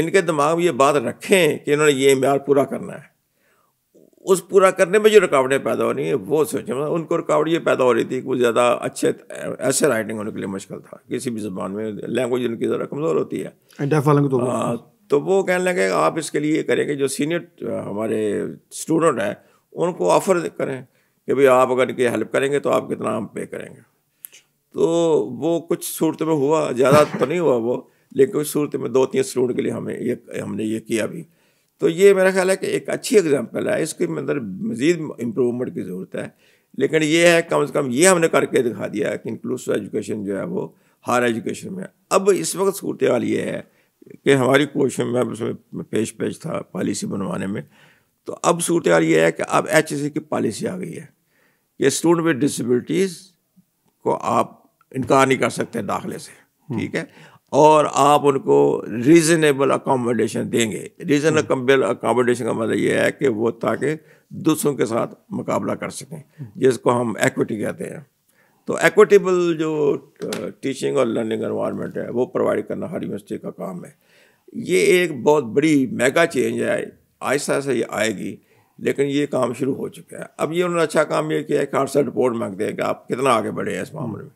[SPEAKER 2] इनके दिमाग में ये बात रखें कि इन्होंने ये म्यार पूरा करना है उस पूरा करने में जो रुकावटें पैदा हो रही हैं वो सोचें मतलब उनको रुकावट ये पैदा हो रही थी कि वो ज़्यादा अच्छे ऐसे राइटिंग होने के लिए मुश्किल था किसी भी ज़बान में लैंग्वेज उनकी ज़रा कमज़ोर होती है
[SPEAKER 1] तो आ,
[SPEAKER 2] हाँ, तो वो कहने लगे आप इसके लिए करें कि जो सीनियर हमारे स्टूडेंट हैं उनको ऑफ़र करें कि भाई आप अगर इनकी हेल्प करेंगे तो आप कितना हम पे करेंगे तो वो कुछ सूरत में हुआ ज़्यादा तो नहीं हुआ वो लेकिन कुछ सूरत में दो तीन स्टूडेंट के लिए हमें ये हमने ये किया भी तो ये मेरा ख्याल है कि एक अच्छी एग्जाम्पल है इसके अंदर मज़ीद इम्प्रूवमेंट की ज़रूरत है लेकिन ये है कम से कम ये हमने करके दिखा दिया कि इंक्लूसिव एजुकेशन जो है वो हायर एजुकेशन में अब इस वक्त सूरत हाल ये है कि हमारी कोशिश में उसमें पेश पेश था पॉलिसी बनवाने में तो अब सूरत हाल ये है कि अब एच की पॉलिसी आ गई है कि स्टूडेंट विद डिसबिलिटीज़ को आप इनकार नहीं कर सकते दाखिले से ठीक है और आप उनको रीज़नेबल अकोमोडेशन देंगे रीज़नेबल अकोमोडेशन हम्म। का मतलब ये है कि वो ताकि दूसरों के साथ मुकाबला कर सकें जिसको हम एक्विटी कहते हैं तो एक्विटेबल जो टीचिंग और लर्निंग इन्वायरमेंट है वो प्रोवाइड करना हर यूनिवर्सिटी का काम है ये एक बहुत बड़ी मेगा चेंज है आहिस्ता आहिस्ता ये आएगी लेकिन ये काम शुरू हो चुका है अब ये उन्होंने अच्छा काम ये किया है कि हर से रिपोर्ट मांगते हैं कि आप कितना आगे बढ़े हैं इस मामले में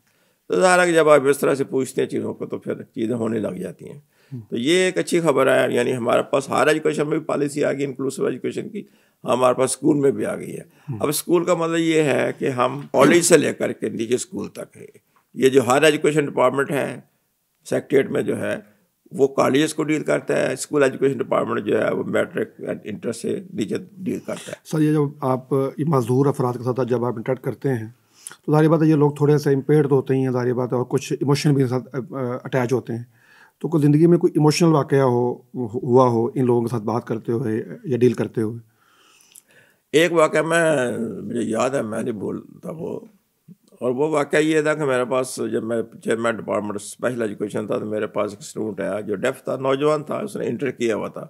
[SPEAKER 2] तो ज़ाहिर जब आप इस तरह से पूछते हैं चीज़ों को तो फिर चीज़ें होने लग जाती हैं हम्म। तो ये एक अच्छी खबर है यानी हमारे पास हायर एजुकेशन में भी पॉलिसी आ गई इंक्लूसिव एजुकेशन की हमारे पास स्कूल में भी आ गई है हम्म। अब स्कूल का मतलब ये है कि हम कॉलेज से लेकर के निजी स्कूल तक है ये जो हायर एजुकेशन डिपार्टमेंट है सेक्ट्रेट में जो है वो कॉलेज को डील करता है स्कूल एजुकेशन डिपार्टमेंट जो है वो मैट्रिक इंटर से नीचे डील करता है
[SPEAKER 1] सर ये जब आप मजदूर अफराद के साथ जब आप इंटरेक्ट करते हैं तो जारी बात है ये लोग थोड़े से तो होते ही हैं जारी बात है और कुछ इमोशन भी साथ अटैच होते हैं तो कोई ज़िंदगी में कोई इमोशनल वाक़ हो हुआ हो इन लोगों के साथ बात करते हुए या डील करते हुए
[SPEAKER 2] एक वाक़ मैं मुझे याद है मैं नहीं बोलता वो और वो वाक़ ये था कि मेरे पास जब मैं चेयरमैन डिपार्टमेंट स्पेशल एजुकेशन था तो मेरे पास एक स्टूडेंट आया जो डेफ था नौजवान था उसने इंटर किया हुआ था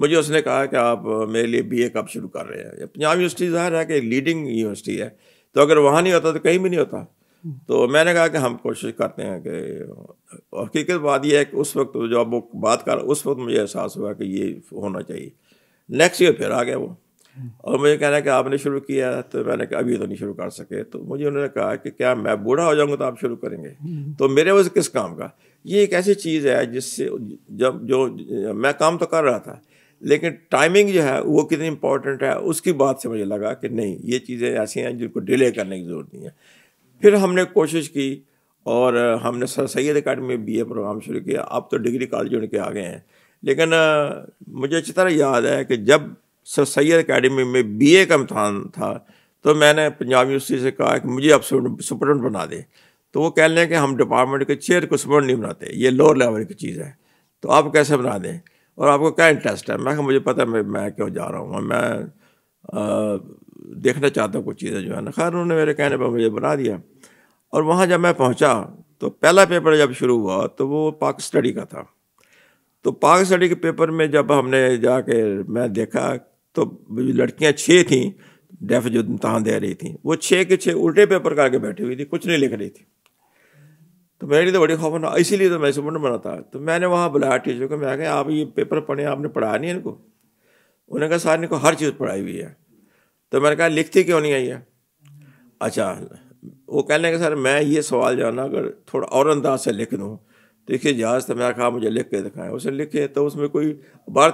[SPEAKER 2] मुझे उसने कहा कि आप मेरे लिए बी ए कब शुरू कर रहे हैं पंजाब यूनिवर्सिटी ज़ाहिर है कि लीडिंग यूनिवर्सिटी है तो अगर वहाँ नहीं होता तो कहीं भी नहीं होता तो मैंने कहा कि हम कोशिश करते हैं कि हकीकत बात यह है कि उस वक्त जो अब वो बात कर उस वक्त मुझे एहसास हुआ कि ये होना चाहिए नेक्स्ट ईयर फिर आ गया वो और मुझे कहना है कि आपने शुरू किया तो मैंने कहा अभी तो नहीं शुरू कर सके तो मुझे उन्होंने कहा कि क्या मैं बूढ़ा हो जाऊंगा तो आप शुरू करेंगे तो मेरे वजह किस काम का ये एक ऐसी चीज़ है जिससे जब जो मैं काम तो कर रहा था लेकिन टाइमिंग जो है वो कितनी इंपॉर्टेंट है उसकी बात से मुझे लगा कि नहीं ये चीज़ें ऐसी हैं जिनको डिले करने की ज़रूरत नहीं है फिर हमने कोशिश की और हमने सर सैद अकेडमी में बी ए प्रोग्राम शुरू किया अब तो डिग्री कॉलेज उनके आ गए हैं लेकिन मुझे अच्छी तरह याद है कि जब सर सैद अकेडमी में बी ए का इम्तहान था तो मैंने पंजाब यूनिवर्सिटी से कहा कि मुझे आप सुपरटेंट बना दें तो वो कह लें कि हम डिपार्टमेंट के चेयर को सुपरटेंट नहीं बनाते ये लोअर लेवल की चीज़ है तो आप कैसे बना दें और आपको क्या इंटरेस्ट है मैं कहा मुझे पता है मैं क्यों जा रहा हूँ मैं आ, देखना चाहता हूँ कुछ चीज़ें जो है ना खैर उन्होंने मेरे कहने पर मुझे बना दिया और वहाँ जब मैं पहुँचा तो पहला पेपर जब शुरू हुआ तो वो पाक स्टडी का था तो पाक स्टडी के पेपर में जब हमने जाके मैं देखा तो लड़कियाँ छः थीं डेफ जो इम्तहान दे रही थी वो छः के छः उल्टे पेपर करके बैठी हुई थी कुछ नहीं लिख रही थी तो मेरे लिए तो बड़ी खौफन इसीलिए तो मैं स्टूडेंट बना था तो मैंने वहाँ बुलाया टीचर को मैं कहा आप ये पेपर पढ़े आपने पढ़ाया नहीं इनको उन्होंने कहा सर को हर चीज़ पढ़ाई हुई है तो मैंने कहा लिखती क्यों नहीं आई है अच्छा वो कहने के सर मैं ये सवाल जाना अगर थोड़ा और अंदाज से लिख दूँ तो इसकी इजाज़त मैं कहा मुझे लिख के दिखाएं उसे लिखे तो उसमें कोई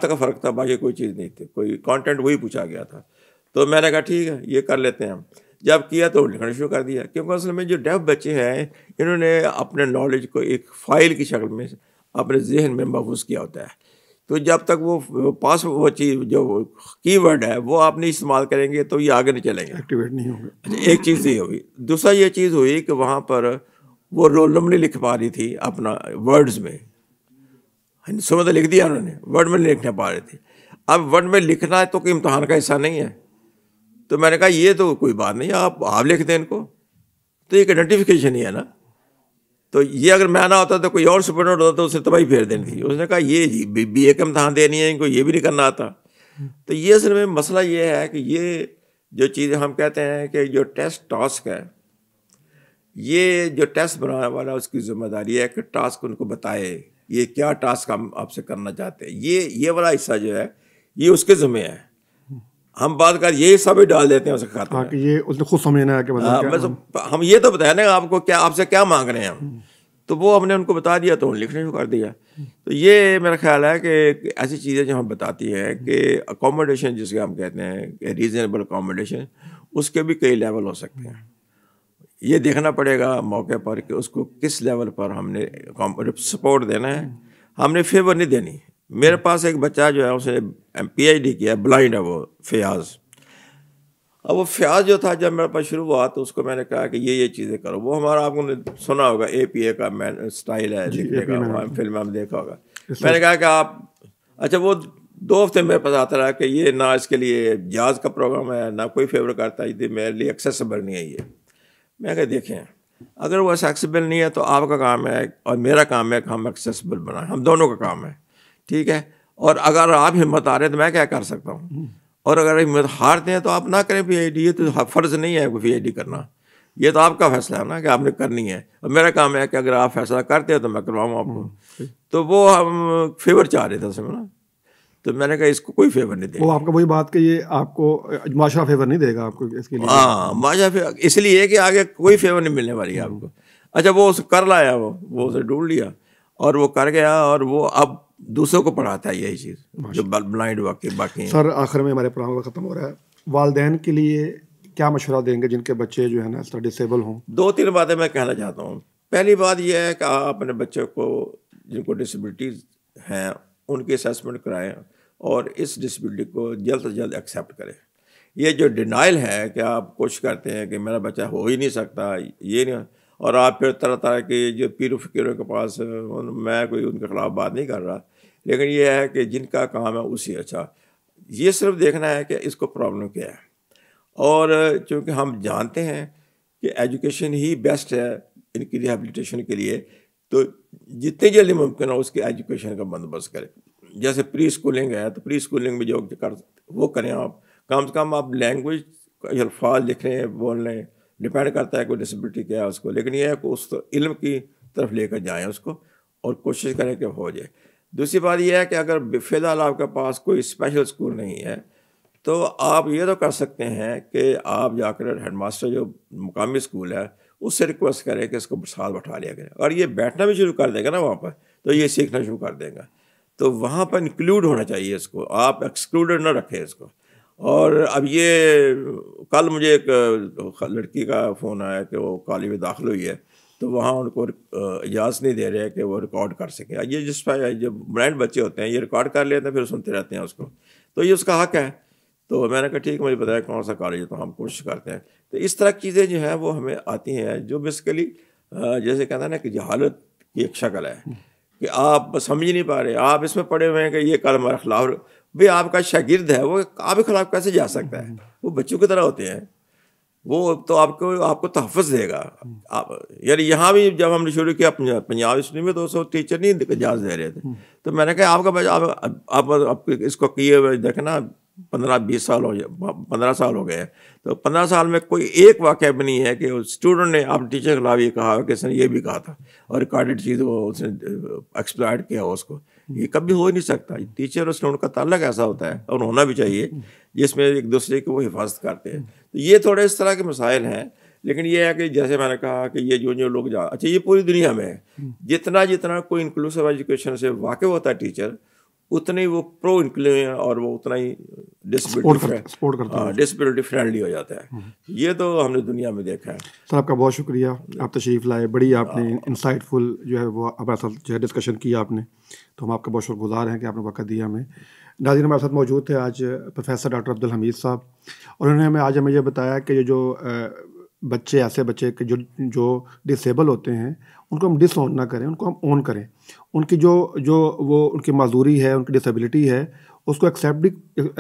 [SPEAKER 2] तक का फ़र्क था बाकी कोई चीज़ नहीं थी कोई कंटेंट वही पूछा गया था तो मैंने कहा ठीक है ये कर लेते हैं हम जब किया तो लिखना शुरू कर दिया क्योंकि असल में जो डेफ बच्चे हैं इन्होंने अपने नॉलेज को एक फ़ाइल की शक्ल में अपने जहन में महफूज किया होता है तो जब तक वो पास वो चीज़ जो कीवर्ड है वो आप नहीं इस्तेमाल करेंगे तो ये आगे नहीं चलेंगे
[SPEAKER 1] एक्टिवेट नहीं होगा
[SPEAKER 2] अच्छा एक चीज़ ये हुई दूसरा ये चीज़ हुई कि वहाँ पर वो रोल नंबर नहीं लिख पा रही थी अपना वर्ड्स में सुबह तो लिख दिया उन्होंने वर्ड में नहीं लिखने पा रही थी अब वर्ड में लिखना तो कोई इम्तहान का हिस्सा नहीं है तो मैंने कहा ये तो कोई बात नहीं आप आप लिख दें इनको तो एक आइडेंटिफिकेशन ही है ना तो ये अगर मैं ना होता तो कोई और सुपरनोट होता तो उसे तबाही फेर देनी थी उसने कहा ये बी, बी ए इम्तहान तो देनी है इनको ये भी नहीं करना आता तो ये असल में मसला ये है कि ये जो चीज़ हम कहते हैं कि जो टेस्ट टास्क है ये जो टेस्ट बनाने वाला उसकी जिम्मेदारी है कि टास्क उनको बताए ये क्या टास्क हम आपसे करना चाहते हैं ये ये वाला हिस्सा जो है ये उसके ज़िम्मे है हम बात कर यही सब ही डाल देते हैं उसके खाते हाँ,
[SPEAKER 1] ये उसने खुद समझना है कि मतलब बस हाँ,
[SPEAKER 2] तो हम, हम ये तो बताया ना आपको क्या आपसे क्या मांग रहे हैं हम तो वो हमने उनको बता दिया तो उन्होंने लिखना शुरू कर दिया तो ये मेरा ख्याल है कि ऐसी चीज़ें जो हम बताती हैं कि अकोमोडेशन जिसके हम कहते हैं रीज़नेबल अकोमोडेशन उसके भी कई लेवल हो सकते हैं ये देखना पड़ेगा मौके पर कि उसको किस लेवल पर हमने सपोर्ट देना है हमने फेवर नहीं देनी मेरे पास एक बच्चा जो है उसने पीएचडी किया ब्लाइंड है वो फयाज अब वो फयाज जो था जब मेरे पास शुरू हुआ तो उसको मैंने कहा कि ये ये चीज़ें करो वो हमारा आपको सुना होगा ए पी ए का मैन स्टाइल है का फिल्म में देखा होगा मैंने कहा कि आप अच्छा वो दो हफ्ते मेरे पास आता रहा कि ये ना इसके लिए जहाज का प्रोग्राम है ना कोई फेवर करता है मेरे लिए एक्सेसिबल नहीं है ये मैं कहा देखें अगर वो एक्सेसिबल नहीं है तो आपका काम है और मेरा काम है कि हम एक्सेसिबल बनाएं हम दोनों का काम है ठीक है और अगर आप हिम्मत आ रहे हैं तो मैं क्या कर सकता हूँ हम्म। और अगर हिम्मत हारते हैं तो आप ना करें पी ये तो हाँ, फ़र्ज़ नहीं है पी आई करना ये तो आपका फैसला है ना कि आपने करनी है और मेरा काम है कि अगर आप फैसला करते हो तो मैं करवाऊँ आपको हम्म, तो वो हम फेवर चाह रहे थे उसमें ना तो मैंने कहा इसको कोई फेवर नहीं देगा
[SPEAKER 1] वो आपका वही बात कि ये आपको माशा फेवर नहीं देगा आपको इसके लिए
[SPEAKER 2] हाँ माशा फेवर इसलिए कि आगे कोई फेवर नहीं मिलने वाली है आपको हम्म। अच्छा वो उस कर लाया वो वो उसे ढूंढ लिया और वो कर गया और वो अब दूसरों को पढ़ाता है यही चीज़ जो ब्लाइंड वाक्य बाकी सर
[SPEAKER 1] आखिर में हमारे प्रोग्राम का ख़त्म हो रहा है वालदेन के लिए क्या मशवरा देंगे जिनके बच्चे जो है ना डिसेबल हों
[SPEAKER 2] दो तीन बातें मैं कहना चाहता हूँ पहली बात यह है कि आप अपने बच्चों को जिनको डिसबिलिटीज हैं उनकी असेसमेंट कराएं और इस डिसबिलिटी को जल्द से जल्द एक्सेप्ट करें ये जो डिनाइल है कि आप कोशिश करते हैं कि मेरा बच्चा हो ही नहीं सकता ये नहीं और आप फिर तरह तरह के जो पीर फकीरों के पास मैं कोई उनके ख़िलाफ़ बात नहीं कर रहा लेकिन यह है कि जिनका काम है उसी अच्छा ये सिर्फ देखना है कि इसको प्रॉब्लम क्या है और चूँकि हम जानते हैं कि एजुकेशन ही बेस्ट है इनकी रिहेबिलिटेशन के लिए तो जितने जल्दी मुमकिन हो उसकी एजुकेशन का बंदोबस्त करें जैसे प्री स्कूलिंग है तो प्री स्कूलिंग में जो कर वो करें आप कम से कम आप लैंग्वेज अल्फाज लिख रहे हैं बोल रहे हैं डिपेंड करता है कोई डिसबिलिटी क्या है उसको लेकिन यह है कि उस तो इल्म की तरफ लेकर जाएँ उसको और कोशिश करें कि हो जाए दूसरी बात यह है कि अगर फ़िलहाल आपके पास कोई स्पेशल स्कूल नहीं है तो आप ये तो कर सकते हैं कि आप जाकर हेड मास्टर जो मुकामी स्कूल है उससे रिक्वेस्ट करें कि इसको बरसात बैठा लिया करें और ये बैठना भी शुरू कर देगा ना वहाँ पर तो ये सीखना शुरू कर देगा तो वहाँ पर इंक्लूड होना चाहिए इसको आप एक्सक्लूडेड ना रखें इसको और अब ये कल मुझे एक लड़की का फ़ोन आया कि वो कॉलेज में दाखिल हुई है तो वहाँ उनको इजाज़त नहीं दे रहे कि वो रिकॉर्ड कर सके ये जिस जो ब्रांड बच्चे होते हैं ये रिकॉर्ड कर लेते हैं फिर सुनते रहते हैं उसको तो ये उसका हक है तो मैंने कहा ठीक मुझे बताया कौन सा कॉलेज है तो हम कोशिश करते हैं तो इस तरह की चीज़ें जो हैं वो हमें आती हैं जो बेसिकली जैसे कहते हैं ना कि जहालत की एक शक्ल है कि आप समझ नहीं पा रहे आप इसमें पड़े हुए हैं कि ये कल हमारे खिलाफ भी आपका शागिर्द है वो आपके खिलाफ कैसे जा सकता है वो बच्चों की तरह होते हैं वो तो आपको आपको तहफ़ देगा आप यानी यहाँ भी जब हमने शुरू किया पंजाब यूनिवर्सिटी में तो उसको टीचर नहीं इजाज दे रहे थे हम्म। तो मैंने कहा आपका बच्चा आप, आप, आप, इसको किए हुए देखना पंद्रह बीस साल हो पंद्रह साल हो गए तो पंद्रह साल में कोई एक वाक़ भी नहीं है कि स्टूडेंट ने आप टीचर के खिलाफ ये कहा कि इसने ये भी कहा था और रिकॉर्डेड चीज़ वो उसने एक्सप्लॉयट किया हो उसको हम्म। ये कभी हो ही नहीं सकता टीचर और स्टूडेंट का ताल्लक ऐसा होता है और होना भी चाहिए हम्म। जिसमें एक दूसरे की वो हिफाजत करते हैं तो ये थोड़े इस तरह के मसाइल हैं लेकिन ये है कि जैसे मैंने कहा कि ये जो जो लोग जा अच्छा ये पूरी दुनिया में है हम्म। जितना जितना कोई इंक्लूसिव एजुकेशन से वाकिफ होता है टीचर उतने वो प्रो इंक्लूजन और वो उतना ही डिसबिलिटी फ्रेंडली हाँ, हो जाता है हम्म। ये तो हमने दुनिया में देखा है
[SPEAKER 1] सर आपका बहुत शुक्रिया आप तशरीफ़ लाए बड़ी आपने इंसाइटफुल हाँ। जो है वो हमारे साथ जो है डिस्कशन किया आपने तो हम आपका बहुत शुक्रगुजार हैं कि आपने वक्त दिया हमें नाजिन हमारे साथ मौजूद थे आज प्रोफेसर डॉक्टर अब्दुल हमीद साहब और उन्होंने हमें आज हमें यह बताया कि ये जो बच्चे ऐसे बच्चे के जो जो डिसेबल होते हैं उनको हम डिसऑन ना करें उनको हम ऑन करें उनकी जो जो वो उनकी मजदूरी है उनकी डिसेबिलिटी है उसको एक्सेप्ट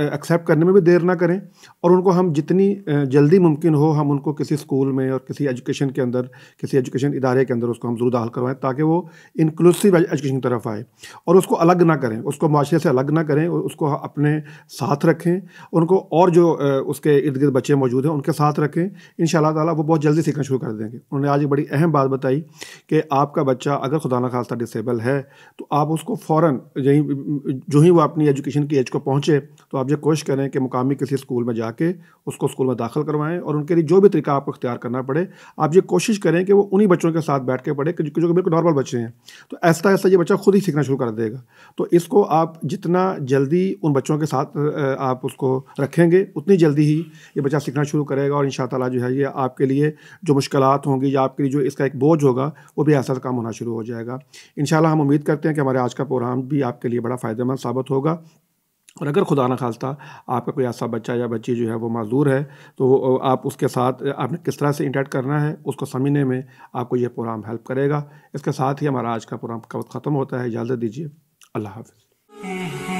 [SPEAKER 1] एक्सेप्ट करने में भी देर ना करें और उनको हम जितनी जल्दी मुमकिन हो हम उनको किसी स्कूल में और किसी एजुकेशन के अंदर किसी एजुकेशन इदारे के अंदर उसको हम ज़रूर दाखिल करवाएं ताकि वो इंक्लूसिव एजुकेशन की तरफ आए और उसको अलग ना करें उसको माशरे से अलग ना करें उसको अपने साथ रखें उनको और जो उसके इर्द गिर्द बच्चे मौजूद हैं उनके साथ रखें इन ताला वो बहुत जल्दी सीखना शुरू कर देंगे उन्होंने आज एक बड़ी अहम बात बताई कि आपका बच्चा अगर खुदा खासा डिसेबल है तो आप उसको फ़ौर यहीं जो ही वो अपनी एजुकेशन की एज को पहुँचे तो आप ये कोशिश करें कि मुकामी किसी स्कूल में जाके उसको स्कूल में दाखिल करवाएं और उनके लिए जो भी तरीका आपको अख्तियार करना पड़े आप ये कोशिश करें कि वो उन्हीं बच्चों के साथ बैठ के पढ़े जो कि बिल्कुल नॉर्मल बच्चे हैं तो ऐसा ऐसा ये बच्चा खुद ही सीखना शुरू कर देगा तो इसको आप जितना जल्दी उन बच्चों के साथ आप उसको रखेंगे उतनी जल्दी ही ये बच्चा सीखना शुरू करेगा और इन शाला जो है ये आपके लिए जो मुश्किल होंगी या आपके लिए जो इसका एक बोझ होगा वो भी ऐसा काम होना शुरू हो जाएगा इन हम उम्मीद करते हैं कि हमारे आज का प्रोग्राम भी आपके लिए बड़ा फ़ायदेमंद साबित होगा और अगर खुदा ना खास्ता आपका कोई ऐसा बच्चा या बच्ची जो है वो मज़दूर है तो आप उसके साथ आपने किस तरह से इंटरेक्ट करना है उसको समझने में आपको ये प्रोग्राम हेल्प करेगा इसके साथ ही हमारा आज का प्रोग्राम ख़त्म होता है इजाज़त दीजिए अल्लाह हाफिज़ हम्म, हम्म।